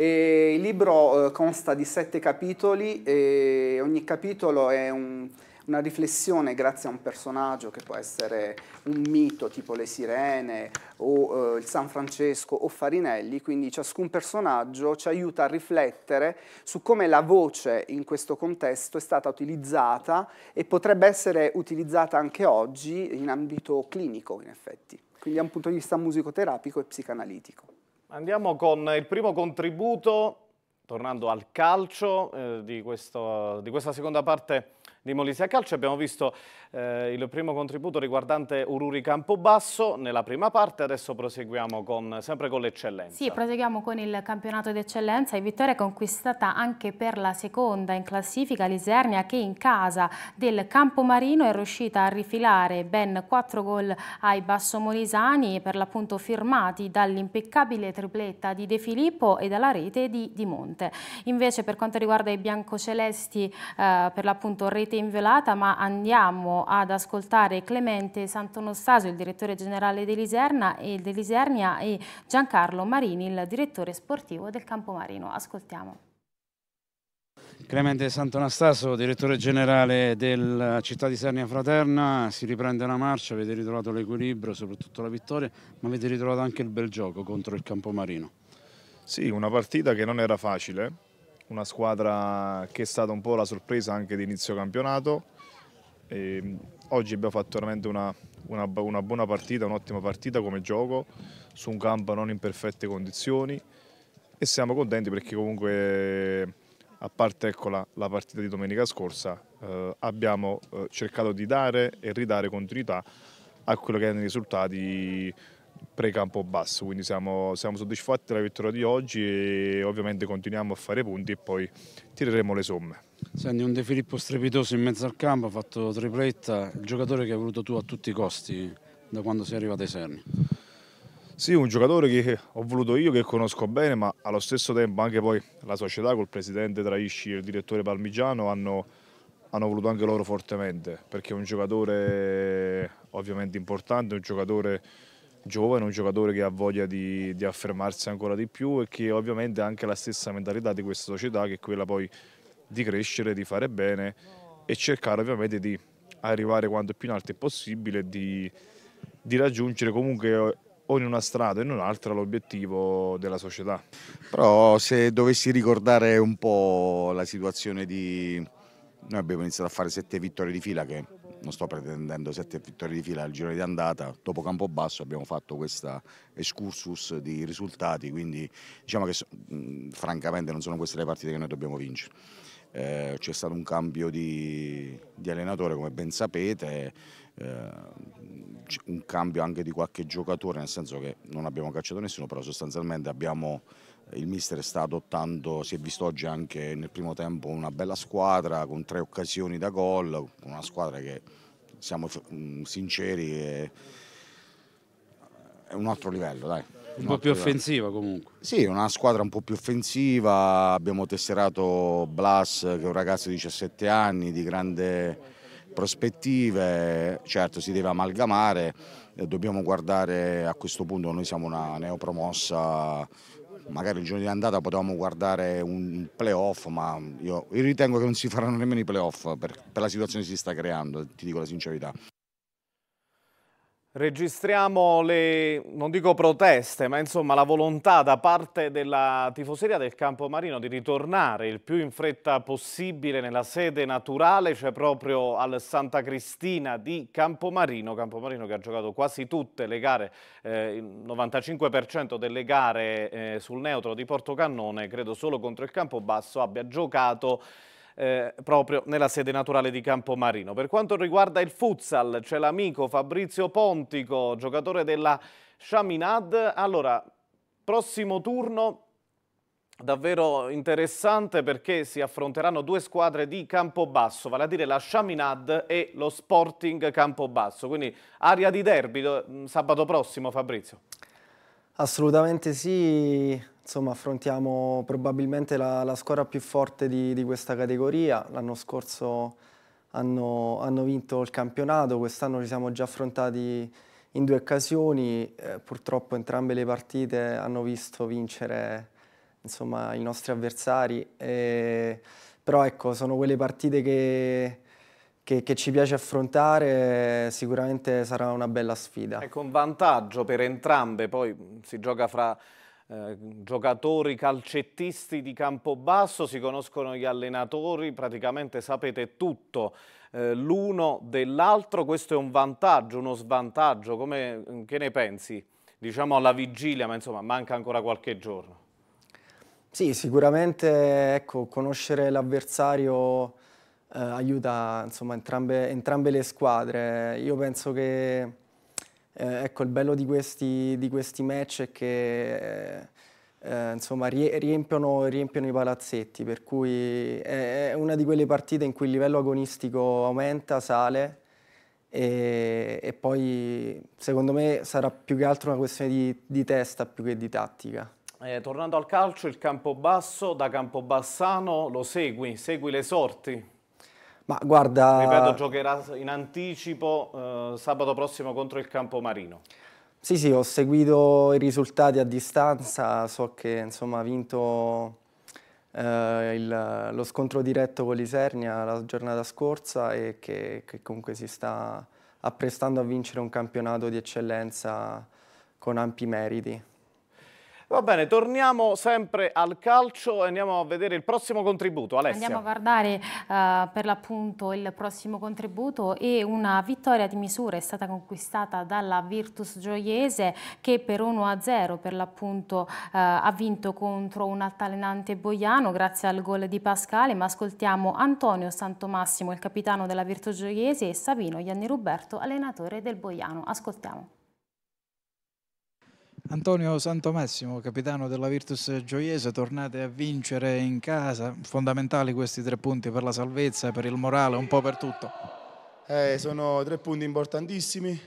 E il libro eh, consta di sette capitoli e ogni capitolo è un, una riflessione grazie a un personaggio che può essere un mito tipo le sirene o eh, il San Francesco o Farinelli, quindi ciascun personaggio ci aiuta a riflettere su come la voce in questo contesto è stata utilizzata e potrebbe essere utilizzata anche oggi in ambito clinico in effetti, quindi da un punto di vista musicoterapico e psicanalitico. Andiamo con il primo contributo, tornando al calcio, eh, di, questo, di, questa seconda parte di Molise a Calcio. Abbiamo visto eh, il primo contributo riguardante Ururi Campobasso nella prima parte, adesso proseguiamo con, sempre con l'eccellenza. Sì, proseguiamo con il campionato d'eccellenza e vittoria conquistata anche per la seconda in classifica Lisernia che in casa del Campomarino è riuscita a rifilare ben quattro gol ai Basso Molisani per l'appunto firmati dall'impeccabile tripletta di De Filippo e dalla rete di Di Monte. Invece per quanto riguarda i biancocelesti eh, per l'appunto rete inviolata ma andiamo ad ascoltare Clemente Santonostasio, il direttore generale dell'Iserna e dell'Isernia e Giancarlo Marini, il direttore sportivo del Campo Marino. Ascoltiamo. Clemente Santonastaso, direttore generale della città di Sernia Fraterna, si riprende la marcia, avete ritrovato l'equilibrio, soprattutto la vittoria, ma avete ritrovato anche il bel gioco contro il Campomarino. Sì, una partita che non era facile, una squadra che è stata un po' la sorpresa anche di inizio campionato, e ehm, oggi abbiamo fatto veramente una, una, una buona partita, un'ottima partita come gioco, su un campo non in perfette condizioni e siamo contenti perché comunque a parte ecco, la, la, partita di domenica scorsa eh, abbiamo eh, cercato di dare e ridare continuità a quello che erano i risultati pre basso, quindi siamo, siamo, soddisfatti della vittoria di oggi e ovviamente continuiamo a fare punti e poi tireremo le somme. Senti un De Filippo strepitoso in mezzo al campo, ha fatto tripletta, il giocatore che hai voluto tu a tutti i costi da quando sei arrivato ai Serni. Sì, un giocatore che ho voluto io, che conosco bene, ma allo stesso tempo anche poi la società col presidente Traisci e il direttore Palmigiano hanno, hanno voluto anche loro fortemente, perché è un giocatore ovviamente importante, un giocatore giovane, un giocatore che ha voglia di, di, affermarsi ancora di più e che ovviamente ha anche la stessa mentalità di questa società che è quella poi di crescere, di fare bene e cercare ovviamente di arrivare quanto più in alto possibile di, di raggiungere comunque o in una strada o in un'altra l'obiettivo della società. Però se dovessi ricordare un po' la situazione di... Noi abbiamo iniziato a fare sette vittorie di fila che non sto pretendendo sette vittorie di fila al giro di andata, dopo Campobasso abbiamo fatto questa excursus di risultati, quindi diciamo che mh, francamente non sono queste le partite che noi dobbiamo vincere. Eh, C'è stato un cambio di, di, allenatore come ben sapete, eh, un cambio anche di qualche giocatore, nel senso che non abbiamo cacciato nessuno, però sostanzialmente abbiamo il mister sta adottando, si è visto oggi anche nel primo tempo una bella squadra con tre occasioni da gol, una squadra che siamo mm, sinceri è, è un altro livello dai. Un, un po' più offensiva comunque. Sì, una squadra un po' più offensiva, abbiamo tesserato Blas che è un ragazzo di 17 anni, di grande prospettive, certo si deve amalgamare, dobbiamo guardare a questo punto, noi siamo una neopromossa magari il giorno di andata potevamo guardare un playoff, ma io, io ritengo che non si faranno nemmeno i playoff per, per la situazione che si sta creando, ti dico la sincerità. Registriamo le, non dico proteste, ma insomma la volontà da parte della tifoseria del Campo Marino di ritornare il più in fretta possibile nella sede naturale, cioè proprio al Santa Cristina di Campomarino, Campomarino che ha giocato quasi tutte le gare, eh, il 95% delle gare eh, sul neutro di Portocannone, credo solo contro il Campobasso abbia giocato eh, proprio nella sede naturale di Campomarino. Per quanto riguarda il futsal c'è l'amico Fabrizio Pontico, giocatore della Chaminade. Allora, prossimo turno davvero interessante perché si affronteranno due squadre di Campobasso, vale a dire la Chaminade e lo Sporting Campobasso, quindi aria di derby sabato prossimo Fabrizio. Assolutamente sì, Insomma, affrontiamo probabilmente la, la squadra più forte di, di questa categoria. L'anno scorso hanno, hanno, vinto il campionato, quest'anno ci siamo già affrontati in due occasioni. Eh, purtroppo entrambe le partite hanno visto vincere insomma, i nostri avversari. E, però ecco, sono quelle partite che, che, che, ci piace affrontare, sicuramente sarà una bella sfida. Ecco, un vantaggio per entrambe, poi si gioca fra Ehm, giocatori calcettisti di Campobasso, si conoscono gli allenatori, praticamente sapete tutto eh, l'uno dell'altro, questo è un vantaggio, uno svantaggio, Come, mm, che ne pensi? Diciamo alla vigilia, ma insomma manca ancora qualche giorno. Sì, sicuramente ecco, conoscere l'avversario eh, aiuta insomma, entrambe, entrambe, le squadre. Io penso che eh, ecco, il bello di questi, di questi match è che eh, eh insomma, riempiono, riempiono, i palazzetti, per cui è, è, una di quelle partite in cui il livello agonistico aumenta, sale e, e poi secondo me sarà più che altro una questione di, di testa più che di tattica. Eh, tornando al calcio, il campo basso da campo bassano lo segui, segui le sorti. Ma guarda... Ripeto, giocherà in anticipo eh, sabato prossimo contro il Campomarino. Sì, sì, ho seguito i risultati a distanza, so che insomma, ha vinto eh, il, lo scontro diretto con l'Isernia la giornata scorsa e che, che, comunque si sta apprestando a vincere un campionato di eccellenza con ampi meriti. Va bene, torniamo sempre al calcio e andiamo a vedere il prossimo contributo. Alessia. Andiamo a guardare uh, per l'appunto il prossimo contributo e una vittoria di misura è stata conquistata dalla Virtus Gioiese che per 1-0 per l'appunto uh, ha vinto contro un altalenante Boiano grazie al gol di Pascale, ma ascoltiamo Antonio Santomassimo, il capitano della Virtus Gioiese e Savino Gianni Ruberto, allenatore del Boiano. Ascoltiamo. Antonio Santomassimo, capitano della Virtus Gioiese, tornate a vincere in casa, fondamentali questi tre punti per la salvezza, per il morale, un po' per tutto. Eh, sono tre punti importantissimi,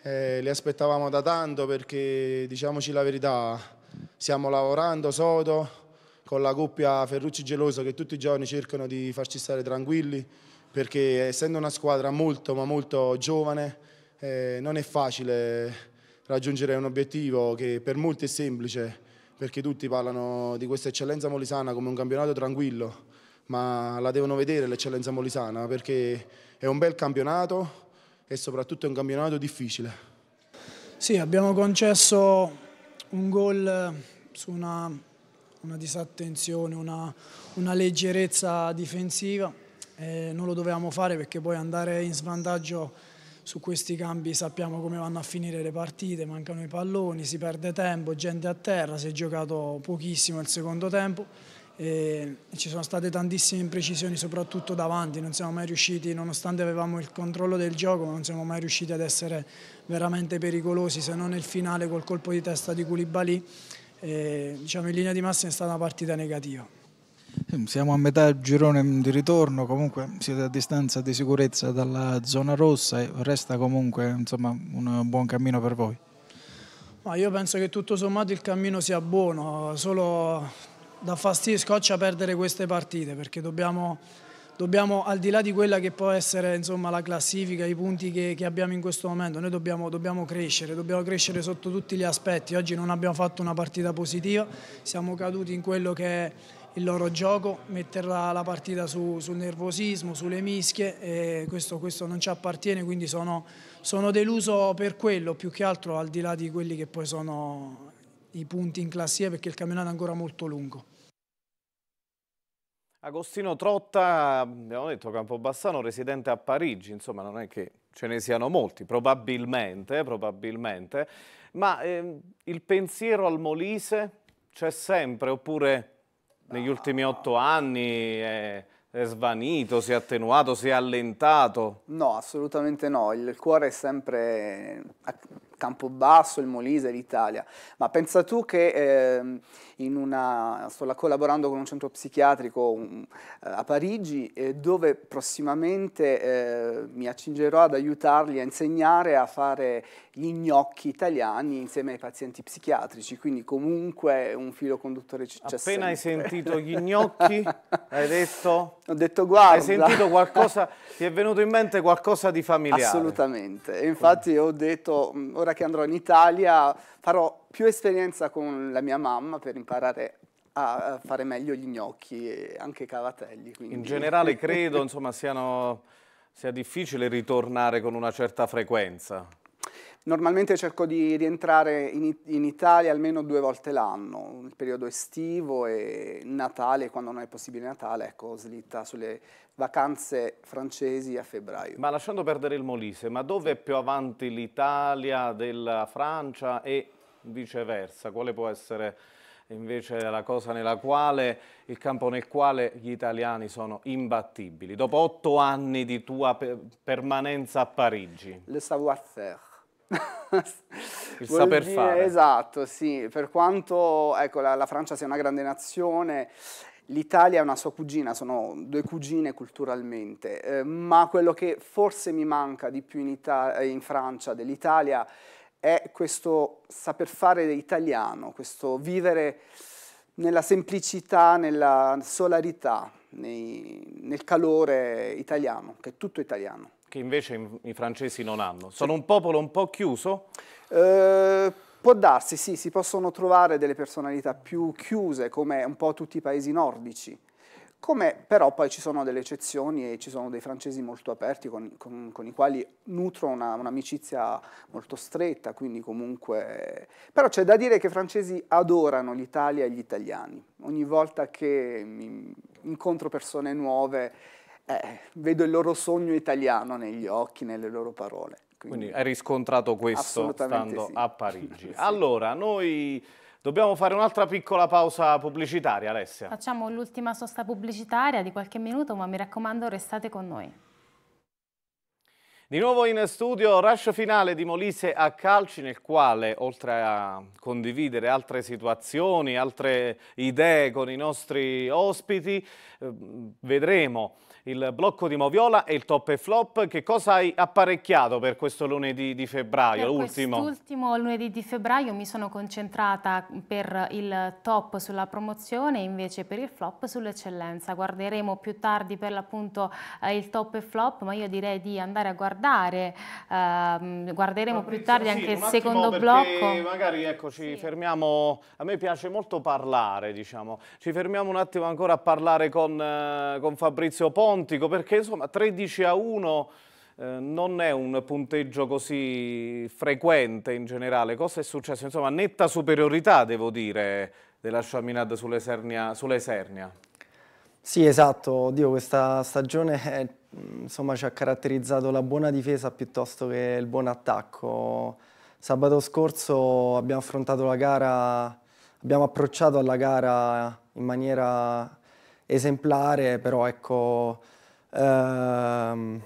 eh, li aspettavamo da tanto perché, diciamoci la verità, stiamo lavorando sodo con la coppia Ferrucci-Geloso che tutti i giorni cercano di farci stare tranquilli perché essendo una squadra molto ma molto giovane eh, non è facile raggiungere un obiettivo che per molti è semplice, perché tutti parlano di questa eccellenza molisana come un campionato tranquillo, ma la devono vedere l'eccellenza molisana perché è un bel campionato e soprattutto è un campionato difficile. Sì, abbiamo concesso un gol su una, una disattenzione, una, una leggerezza difensiva, eh, non lo dovevamo fare perché poi andare in svantaggio su questi campi sappiamo come vanno a finire le partite, mancano i palloni, si perde tempo, gente a terra, si è giocato pochissimo il secondo tempo e ci sono state tantissime imprecisioni soprattutto davanti, non siamo mai riusciti, nonostante avevamo il controllo del gioco, non siamo mai riusciti ad essere veramente pericolosi se non nel finale col colpo di testa di Koulibaly, e, diciamo, in linea di massima è stata una partita negativa. Ehm, siamo a metà girone mm, di ritorno, comunque siete a distanza di sicurezza dalla zona rossa e resta comunque insomma, un buon cammino per voi. Ma io penso che tutto sommato il cammino sia buono, solo da fastidio scoccia perdere queste partite perché dobbiamo, dobbiamo, al di là di quella che può essere insomma, la classifica, i punti che, che, abbiamo in questo momento, noi dobbiamo, dobbiamo crescere, dobbiamo crescere sotto tutti gli aspetti. Oggi non abbiamo fatto una partita positiva, siamo caduti in quello che è il loro gioco, metterla la partita su, sul nervosismo, sulle mischie, e questo, questo non ci appartiene, quindi sono, sono deluso per quello, più che altro al di là di quelli che poi sono i punti in classifica perché il campionato è ancora molto lungo. Agostino Trotta, abbiamo detto Campobassano, residente a Parigi, insomma non è che ce ne siano molti, probabilmente, probabilmente, ma eh, il pensiero al Molise c'è sempre, oppure negli ultimi otto anni è, è, svanito, si è attenuato, si è allentato? No, assolutamente no. Il cuore è sempre Campobasso, il Molise, l'Italia. Ma pensa tu che eh, in una, sto collaborando con un centro psichiatrico um, a Parigi eh, dove prossimamente eh, mi accingerò ad aiutarli a insegnare a fare gli gnocchi italiani insieme ai pazienti psichiatrici, quindi comunque un filo conduttore c'è Appena sempre. hai sentito gli gnocchi, hai detto? Ho detto guarda. Hai sentito qualcosa, ti è venuto in mente qualcosa di familiare. Assolutamente, infatti ho detto ora che andrò in Italia farò più esperienza con la mia mamma per imparare a fare meglio gli gnocchi e anche i cavatelli. Quindi. In generale credo insomma, siano, sia difficile ritornare con una certa frequenza. Normalmente cerco di rientrare in, in, Italia almeno due volte l'anno, il periodo estivo e Natale, quando non è possibile Natale, ecco, slitta sulle vacanze francesi a febbraio. Ma lasciando perdere il Molise, ma dove è più avanti l'Italia della Francia e viceversa? Quale può essere invece la cosa nella quale, il campo nel quale gli italiani sono imbattibili? Dopo otto anni di tua permanenza a Parigi. Le savoir-faire il saper dire, fare. Esatto, sì. Per quanto ecco, la, la Francia sia una grande nazione, l'Italia è una sua cugina, sono due cugine culturalmente, eh, ma quello che forse mi manca di più in, Ita eh, in Francia dell'Italia è questo saper fare italiano, questo vivere nella semplicità, nella solarità, nei, nel calore italiano, che è tutto italiano che invece i francesi non hanno. Sono un popolo un po' chiuso? Eh, può darsi, sì, si possono trovare delle personalità più chiuse come un po' tutti i paesi nordici. Come, però poi ci sono delle eccezioni e ci sono dei francesi molto aperti con, con, con i quali nutro un'amicizia molto stretta, quindi comunque... Però c'è da dire che i francesi adorano l'Italia e gli italiani. Ogni volta che incontro persone nuove eh, vedo il loro sogno italiano negli occhi, nelle loro parole. Quindi, Quindi hai riscontrato questo stando sì. a Parigi. sì. Allora, noi... Dobbiamo fare un'altra piccola pausa pubblicitaria, Alessia. Facciamo l'ultima sosta pubblicitaria di qualche minuto, ma mi raccomando restate con noi. Di nuovo in studio, rush finale di Molise a Calci, nel quale, oltre a condividere altre situazioni, altre idee con i nostri ospiti, eh, vedremo il blocco di Moviola e il top e flop. Che cosa hai apparecchiato per questo lunedì di febbraio, l'ultimo? L'ultimo lunedì di febbraio mi sono concentrata per il top sulla promozione e invece per il flop sull'eccellenza. Guarderemo più tardi per l'appunto eh, il top e flop, ma io direi di andare a guardare, eh, guarderemo più tardi sì, anche il secondo blocco. Magari ecco, ci sì. fermiamo, a me piace molto parlare, diciamo. Ci fermiamo un attimo ancora a parlare con, eh, con Fabrizio Ponte Montico perché insomma 13 a 1 eh, non è un punteggio così frequente in generale. Cosa è successo? Insomma, netta superiorità, devo dire, della Chaminade sull'Esernia. Sull sì, esatto. Oddio, questa stagione è, eh, insomma, ci ha caratterizzato la buona difesa piuttosto che il buon attacco. Sabato scorso abbiamo affrontato la gara, abbiamo approcciato alla gara in maniera esemplare, però ecco, ehm,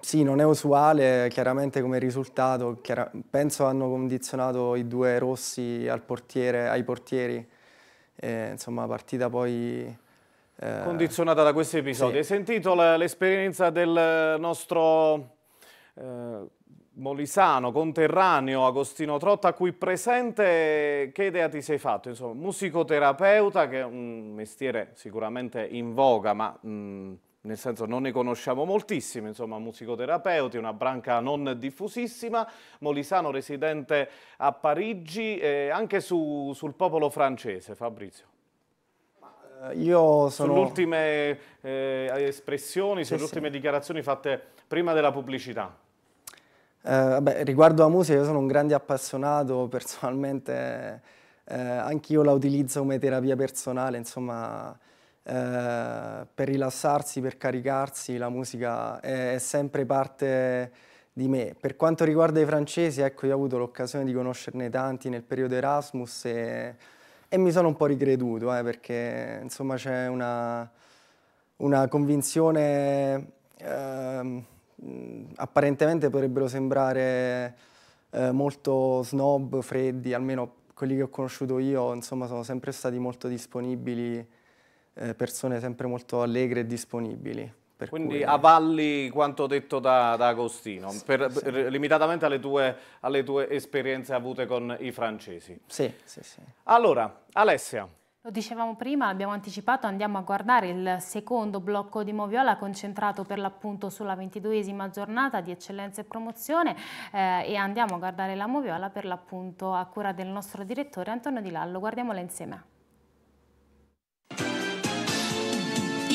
sì, non è usuale chiaramente come risultato, chiara penso hanno condizionato i due rossi al portiere, ai portieri, e, insomma partita poi... Eh, condizionata da questi episodi. Sì. Hai sentito l'esperienza del nostro... Eh, molisano, conterraneo, Agostino Trotta qui presente, che idea ti sei fatto? Insomma, musicoterapeuta che è un mestiere sicuramente in voga, ma mh, nel senso non ne conosciamo moltissimi, insomma musicoterapeuti, una branca non diffusissima, molisano residente a Parigi, eh, anche su, sul popolo francese, Fabrizio. Eh, io sono... Sulle ultime eh, espressioni, sulle ultime sì. dichiarazioni fatte prima della pubblicità. Eh, vabbè, riguardo la musica, io sono un grande appassionato, personalmente eh, anch'io la utilizzo come terapia personale, insomma, eh, per rilassarsi, per caricarsi, la musica è, è, sempre parte di me. Per quanto riguarda i francesi, ecco, io ho avuto l'occasione di conoscerne tanti nel periodo Erasmus e, e mi sono un po' ricreduto, eh, perché insomma c'è una, una, convinzione... Ehm, apparentemente potrebbero sembrare eh, molto snob, freddi, almeno quelli che ho conosciuto io, insomma, sono sempre stati molto disponibili, eh, persone sempre molto allegre e disponibili. Quindi cui... avalli quanto detto da, da Agostino, sì, per, sì. Per, limitatamente alle tue, alle tue esperienze avute con i francesi. Sì, sì, sì. Allora, Alessia, lo dicevamo prima, abbiamo anticipato, andiamo a guardare il secondo blocco di Moviola concentrato per l'appunto sulla ventiduesima giornata di eccellenza e promozione eh, e andiamo a guardare la Moviola per l'appunto a cura del nostro direttore Antonio Di Lallo. Guardiamola insieme.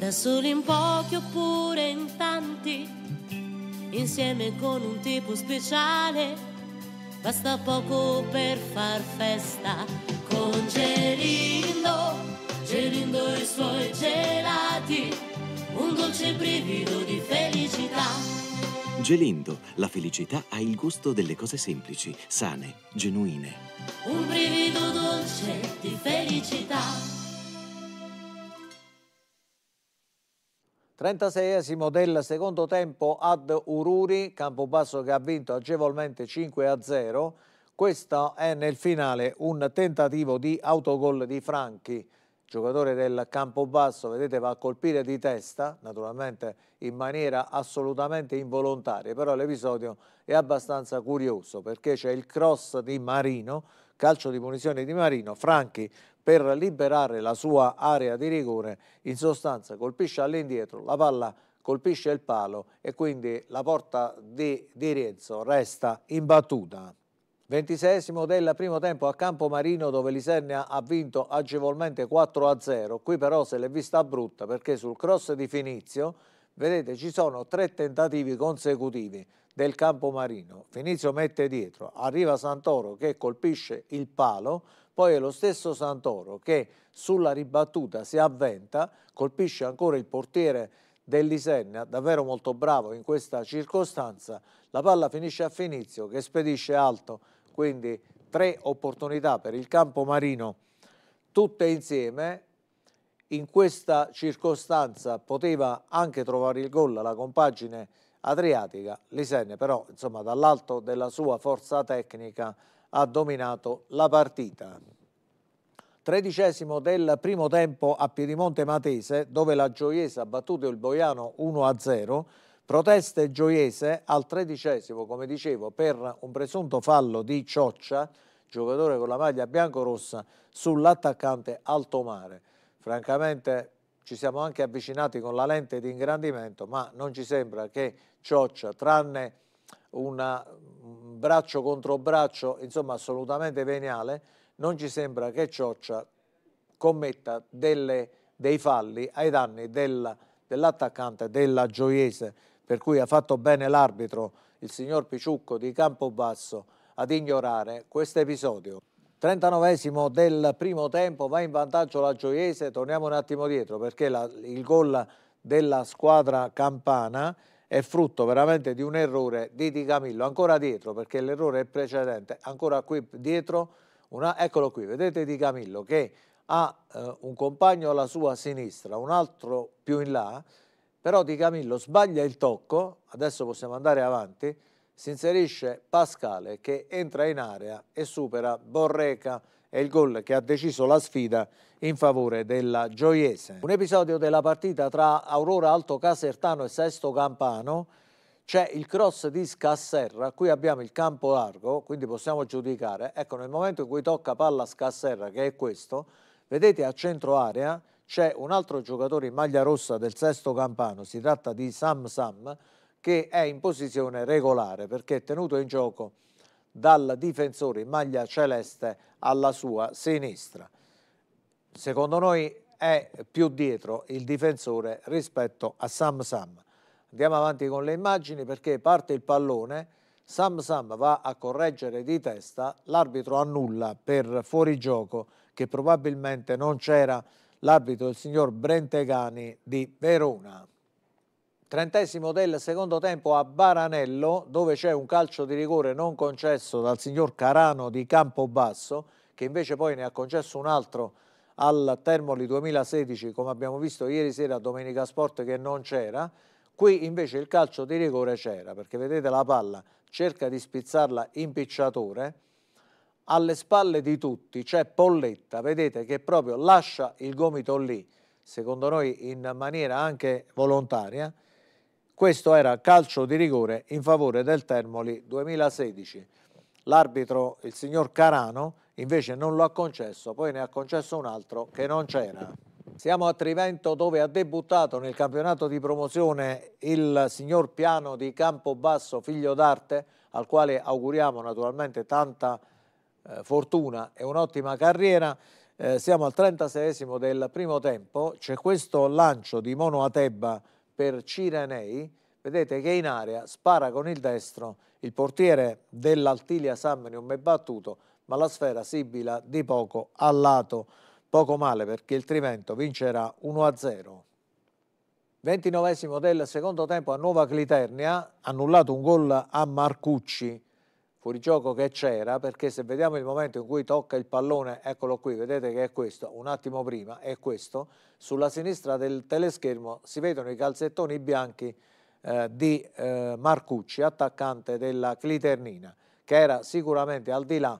da soli in pochi oppure in tanti, insieme con un tipo speciale, basta poco per far festa. Con Gelindo, Gelindo e i suoi gelati, un dolce brivido di felicità. Gelindo, la felicità ha il gusto delle cose semplici, sane, genuine. Un brivido dolce di felicità. 36esimo del secondo tempo ad Ururi, Campobasso che ha vinto agevolmente 5 a 0. Questo è nel finale un tentativo di autogol di Franchi, giocatore del Campobasso, vedete va a colpire di testa, naturalmente in maniera assolutamente involontaria, però l'episodio è abbastanza curioso perché c'è il cross di Marino, calcio di punizione di Marino, Franchi per liberare la sua area di rigore, in sostanza colpisce all'indietro, la palla colpisce il palo e quindi la porta di, di Rienzo resta imbattuta. 26 esimo del primo tempo a Campo Marino dove l'Isernia ha vinto agevolmente 4-0, qui però se l'è vista brutta perché sul cross di Finizio, vedete ci sono tre tentativi consecutivi del Campo Marino, Finizio mette dietro, arriva Santoro che colpisce il palo, poi è lo stesso Santoro che sulla ribattuta si avventa, colpisce ancora il portiere dell'Isenna, davvero molto bravo in questa circostanza. La palla finisce a Finizio che spedisce alto, quindi tre opportunità per il campo marino tutte insieme. In questa circostanza poteva anche trovare il gol la compagine adriatica, Lisenne però insomma dall'alto della sua forza tecnica ha dominato la partita. Tredicesimo del primo tempo a Piedimonte Matese, dove la Gioiese ha battuto il Boiano 1-0, proteste Gioiese al tredicesimo, come dicevo, per un presunto fallo di Cioccia, giocatore con la maglia biancorossa, sull'attaccante Altomare. Francamente ci siamo anche avvicinati con la lente di ingrandimento, ma non ci sembra che Cioccia, tranne una braccio contro braccio, insomma assolutamente veniale, non ci sembra che Cioccia commetta delle, dei falli ai danni del, dell'attaccante della Gioiese, per cui ha fatto bene l'arbitro, il signor Picciucco di Campobasso, ad ignorare questo episodio. 39 esimo del primo tempo, va in vantaggio la Gioiese, torniamo un attimo dietro perché la, il gol della squadra campana è frutto veramente di un errore di Di Camillo, ancora dietro, perché l'errore è precedente, ancora qui dietro, una, eccolo qui, vedete Di Camillo che ha eh, un compagno alla sua sinistra, un altro più in là, però Di Camillo sbaglia il tocco, adesso possiamo andare avanti, si inserisce Pascale che entra in area e supera Borreca, è il gol che ha deciso la sfida in favore della Gioiese. Un episodio della partita tra Aurora Alto Casertano e Sesto Campano c'è il cross di Scasserra, qui abbiamo il campo largo, quindi possiamo giudicare. Ecco, nel momento in cui tocca palla Scasserra, che è questo, vedete a centro area c'è un altro giocatore in maglia rossa del sesto campano, si tratta di Sam Sam, che è in posizione regolare perché è tenuto in gioco dal difensore in maglia celeste alla sua sinistra. Secondo noi è più dietro il difensore rispetto a Sam Sam. Andiamo avanti con le immagini perché parte il pallone, Sam Sam va a correggere di testa, l'arbitro annulla per fuorigioco che probabilmente non c'era l'arbitro il signor Brentegani di Verona. Trentesimo del secondo tempo a Baranello, dove c'è un calcio di rigore non concesso dal signor Carano di Campobasso, che invece poi ne ha concesso un altro al Termoli 2016, come abbiamo visto ieri sera a Domenica Sport che non c'era. Qui invece il calcio di rigore c'era, perché vedete la palla cerca di spizzarla impicciatore. Alle spalle di tutti c'è Polletta, vedete che proprio lascia il gomito lì, secondo noi in maniera anche volontaria, questo era calcio di rigore in favore del Termoli 2016. L'arbitro, il signor Carano, invece non lo ha concesso, poi ne ha concesso un altro che non c'era. Siamo a Trivento dove ha debuttato nel campionato di promozione il signor Piano di Campobasso, figlio d'arte, al quale auguriamo naturalmente tanta eh, fortuna e un'ottima carriera. Eh, siamo al 36 del primo tempo, c'è questo lancio di Mono Atebba per Cirenei, vedete che in area spara con il destro, il portiere dell'Altilia Sammenium è battuto, ma la sfera sibila di poco a lato. Poco male perché il Trivento vincerà 1-0. 29 del secondo tempo a Nuova Cliternia, annullato un gol a Marcucci, fuorigioco che c'era, perché se vediamo il momento in cui tocca il pallone, eccolo qui, vedete che è questo, un attimo prima è questo, sulla sinistra del teleschermo si vedono i calzettoni bianchi eh, di eh, Marcucci, attaccante della Cliternina, che era sicuramente al di là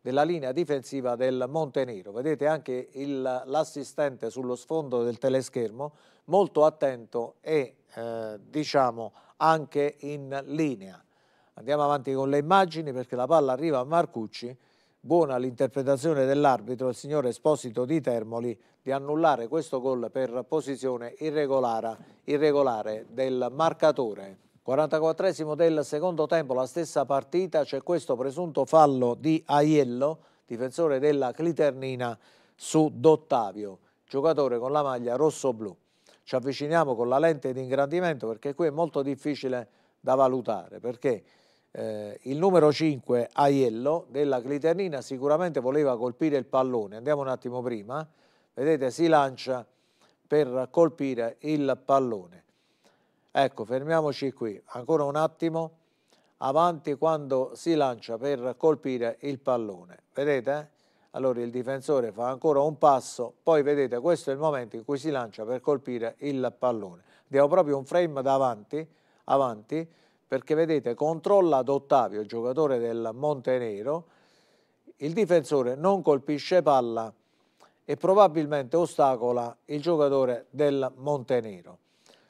della linea difensiva del Montenero. Vedete anche l'assistente sullo sfondo del teleschermo, molto attento e eh, diciamo anche in linea. Andiamo avanti con le immagini perché la palla arriva a Marcucci. Buona l'interpretazione dell'arbitro, il signore Esposito di Termoli, di annullare questo gol per posizione irregolare, irregolare del marcatore. 44 del secondo tempo, la stessa partita, c'è questo presunto fallo di Aiello, difensore della Cliternina, su Dottavio, giocatore con la maglia rosso-blu. Ci avviciniamo con la lente di ingrandimento perché qui è molto difficile da valutare, perché eh, il numero 5, Aiello, della Cliternina, sicuramente voleva colpire il pallone. Andiamo un attimo prima. Vedete, si lancia per colpire il pallone. Ecco, fermiamoci qui. Ancora un attimo. Avanti quando si lancia per colpire il pallone. Vedete? Allora il difensore fa ancora un passo, poi vedete questo è il momento in cui si lancia per colpire il pallone. Diamo proprio un frame davanti, avanti, perché vedete controlla ad Ottavio, il giocatore del Montenero, il difensore non colpisce palla e probabilmente ostacola il giocatore del Montenero.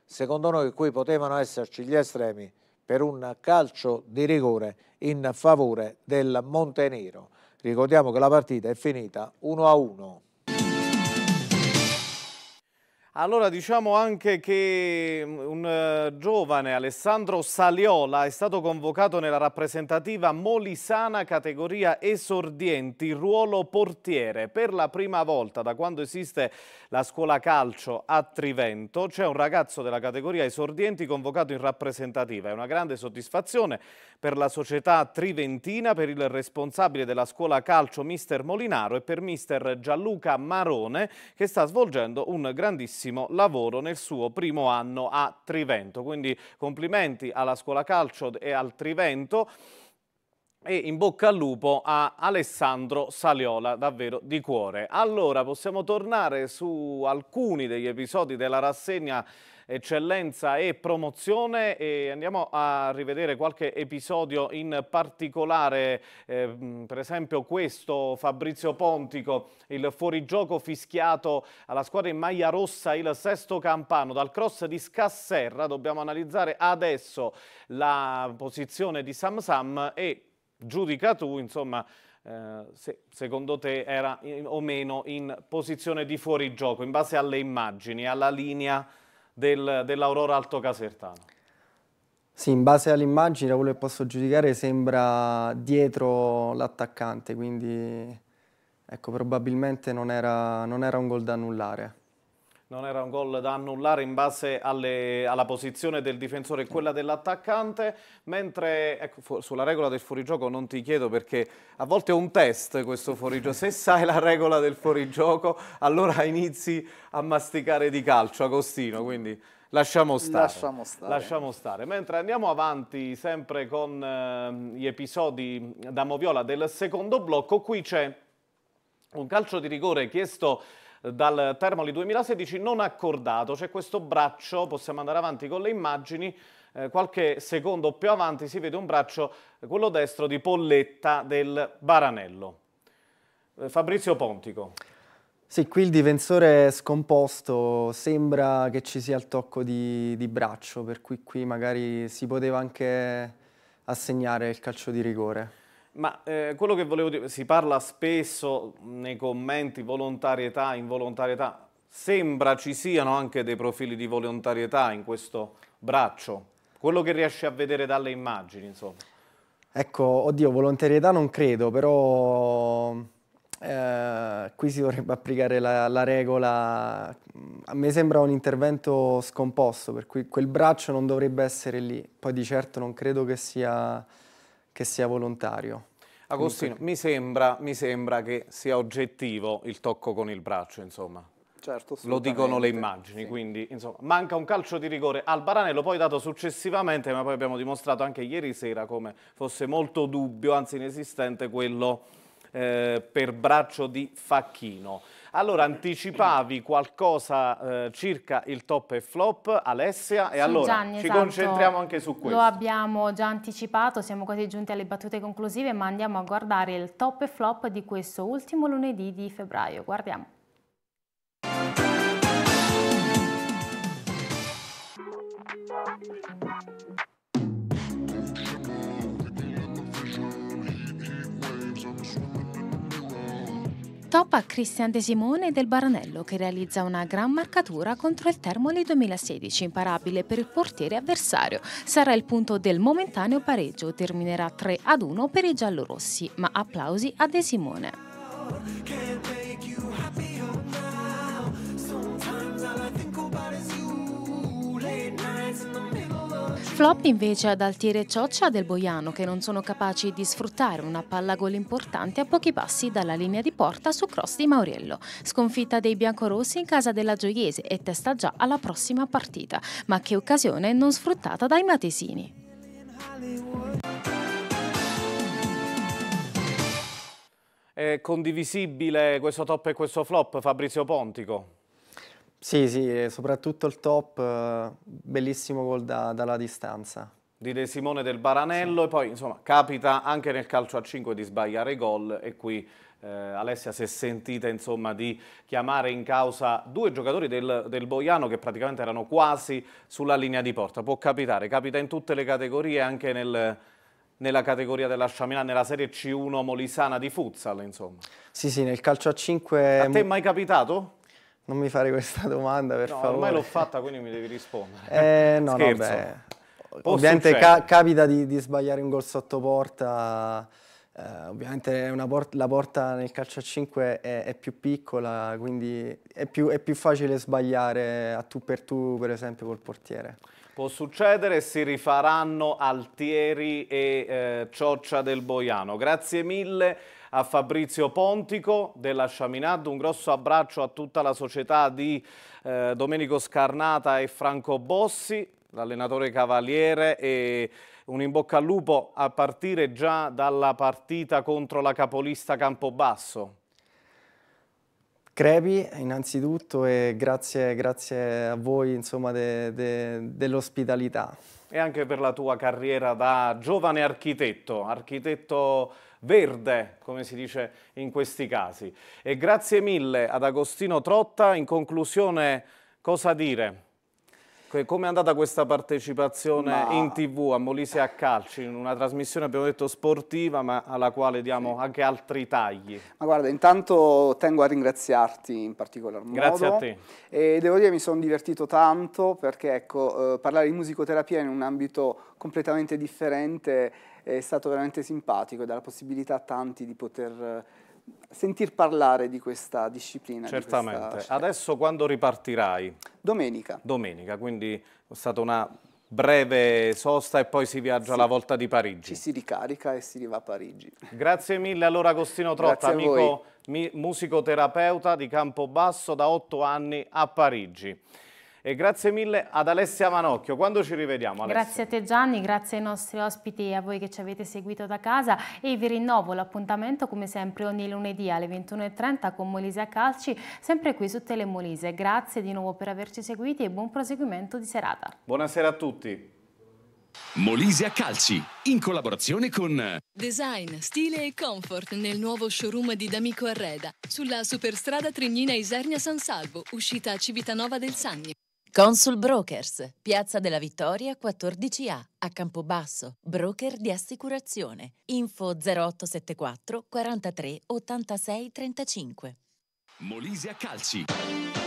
Secondo noi qui potevano esserci gli estremi per un calcio di rigore in favore del Montenero. Ricordiamo che la partita è finita 1 1. Allora diciamo anche che mm, un uh, giovane Alessandro Saliola è stato convocato nella rappresentativa Molisana categoria esordienti ruolo portiere. Per la prima volta da quando esiste la scuola calcio a Trivento c'è un ragazzo della categoria esordienti convocato in rappresentativa. È una grande soddisfazione per la società triventina, per il responsabile della scuola calcio mister Molinaro e per mister Gianluca Marone che sta svolgendo un grandissimo grandissimo lavoro nel suo primo anno a Trivento. Quindi complimenti alla scuola calcio e al Trivento e in bocca al lupo a Alessandro Saliola, davvero di cuore. Allora, possiamo tornare su alcuni degli episodi della rassegna eccellenza e promozione e andiamo a rivedere qualche episodio in particolare, eh, per esempio questo Fabrizio Pontico, il fuorigioco fischiato alla squadra in maglia rossa il sesto campano dal cross di Scasserra, dobbiamo analizzare adesso la posizione di Sam Sam e giudica tu, insomma, eh, se secondo te era in, o meno in posizione di fuorigioco in base alle immagini, alla linea del, dell'Aurora Alto Casertano. Sì, in base all'immagine, da quello che posso giudicare, sembra dietro l'attaccante, quindi ecco, probabilmente non era, non era un gol da annullare non era un gol da annullare in base alle, alla posizione del difensore e quella dell'attaccante, mentre ecco, sulla regola del fuorigioco non ti chiedo perché a volte è un test questo fuorigioco, se sai la regola del fuorigioco allora inizi a masticare di calcio Agostino, quindi Lasciamo stare. Lasciamo stare. Lasciamo stare. Mentre andiamo avanti sempre con eh, gli episodi da Moviola del secondo blocco, qui c'è un calcio di rigore chiesto dal Termoli 2016 non accordato. C'è questo braccio, possiamo andare avanti con le immagini, eh, qualche secondo più avanti si vede un braccio, eh, quello destro di Polletta del Baranello. Eh, Fabrizio Pontico. Sì, qui il difensore scomposto, sembra che ci sia il tocco di, di, braccio, per cui qui magari si poteva anche assegnare il calcio di rigore. Ma eh, quello che volevo dire, si parla spesso nei commenti volontarietà, involontarietà, sembra ci siano anche dei profili di volontarietà in questo braccio, quello che riesci a vedere dalle immagini, insomma. Ecco, oddio, volontarietà non credo, però eh, qui si dovrebbe applicare la, la, regola. A me sembra un intervento scomposto, per cui quel braccio non dovrebbe essere lì. Poi di certo non credo che sia, che sia volontario. Agostino, mi sembra, mi sembra che sia oggettivo il tocco con il braccio, insomma. Certo, lo dicono le immagini, sì. quindi insomma, manca un calcio di rigore al Baranello, poi dato successivamente, ma poi abbiamo dimostrato anche ieri sera come fosse molto dubbio, anzi inesistente, quello eh, per braccio di Facchino. Allora, anticipavi qualcosa eh, circa il top e flop, Alessia, e allora Gianni, ci esatto. concentriamo anche su questo. Lo abbiamo già anticipato, siamo quasi giunti alle battute conclusive, ma andiamo a guardare il top e flop di questo ultimo lunedì di febbraio. Guardiamo. Thank Top a Cristian De Simone del Baranello che realizza una gran marcatura contro il Termoli 2016, imparabile per il portiere avversario. Sarà il punto del momentaneo pareggio, terminerà 3 1 per i giallorossi, ma applausi a De Simone. Flop invece ad Altiere Cioccia del Boiano che non sono capaci di sfruttare una palla gol importante a pochi passi dalla linea di porta su cross di Mauriello. Sconfitta dei biancorossi in casa della Gioiese e testa già alla prossima partita, ma che occasione non sfruttata dai matesini. È condivisibile questo top e questo flop, Fabrizio Pontico? Sì, sì, soprattutto il top, eh, bellissimo gol da, dalla distanza. Di De Simone del Baranello sì. e poi insomma capita anche nel calcio a 5 di sbagliare gol e qui eh, Alessia si è sentita insomma, di chiamare in causa due giocatori del, del, Boiano che praticamente erano quasi sulla linea di porta. Può capitare, capita in tutte le categorie, anche nel, nella categoria della Sciamina, nella serie C1 molisana di futsal. Insomma. Sì, sì, nel calcio a 5... A te è mai capitato? Non mi fare questa domanda per no, favore. Ormai l'ho fatta, quindi mi devi rispondere. Eh, no, no, beh. ovviamente ca capita di, di, sbagliare un gol sotto porta. Eh, ovviamente port la porta nel calcio a 5 è, è più piccola, quindi è più, è più facile sbagliare a tu per tu, per esempio, col portiere. Può succedere, si rifaranno Altieri e eh, Cioccia del Boiano. Grazie mille a Fabrizio Pontico della Sciaminad, un grosso abbraccio a tutta la società di eh, Domenico Scarnata e Franco Bossi, l'allenatore Cavaliere e un in bocca al lupo a partire già dalla partita contro la capolista Campobasso. Crepi innanzitutto e grazie, grazie a voi dell'ospitalità e anche per la tua carriera da giovane architetto, architetto verde, come si dice in questi casi. E grazie mille ad Agostino Trotta. In conclusione, cosa dire? Ecco, come è andata questa partecipazione ma... in tv a Molise a Calci, in una trasmissione abbiamo detto sportiva ma alla quale diamo sì. anche altri tagli? Ma guarda, intanto tengo a ringraziarti in particolar modo. Grazie a te. E devo dire che mi sono divertito tanto perché ecco, eh, parlare di musicoterapia in un ambito completamente differente è stato veramente simpatico e dà la possibilità a tanti di poter sentir parlare di questa disciplina. Certamente. Di questa... Adesso quando ripartirai? Domenica. Domenica, quindi è stata una breve sosta e poi si viaggia sì. alla volta di Parigi. Ci si ricarica e si riva a Parigi. Grazie mille allora Agostino Trotta, amico mi musicoterapeuta di Campobasso da otto anni a Parigi. E grazie mille ad Alessia Manocchio. Quando ci rivediamo Alessia? Grazie a te Gianni, grazie ai nostri ospiti e a voi che ci avete seguito da casa e vi rinnovo l'appuntamento come sempre ogni lunedì alle 21.30 con Molise a Calci, sempre qui su Telemolise. Grazie di nuovo per averci seguiti e buon proseguimento di serata. Buonasera a tutti. Molise a Calci, in collaborazione con Design, stile e comfort nel nuovo showroom di D'Amico Arreda, sulla superstrada Trignina Isernia San Salvo, uscita a Civitanova del Sagni. Consul Brokers, Piazza della Vittoria 14A, a Campobasso, broker di assicurazione. Info 0874 43 86 35. Molise a calci.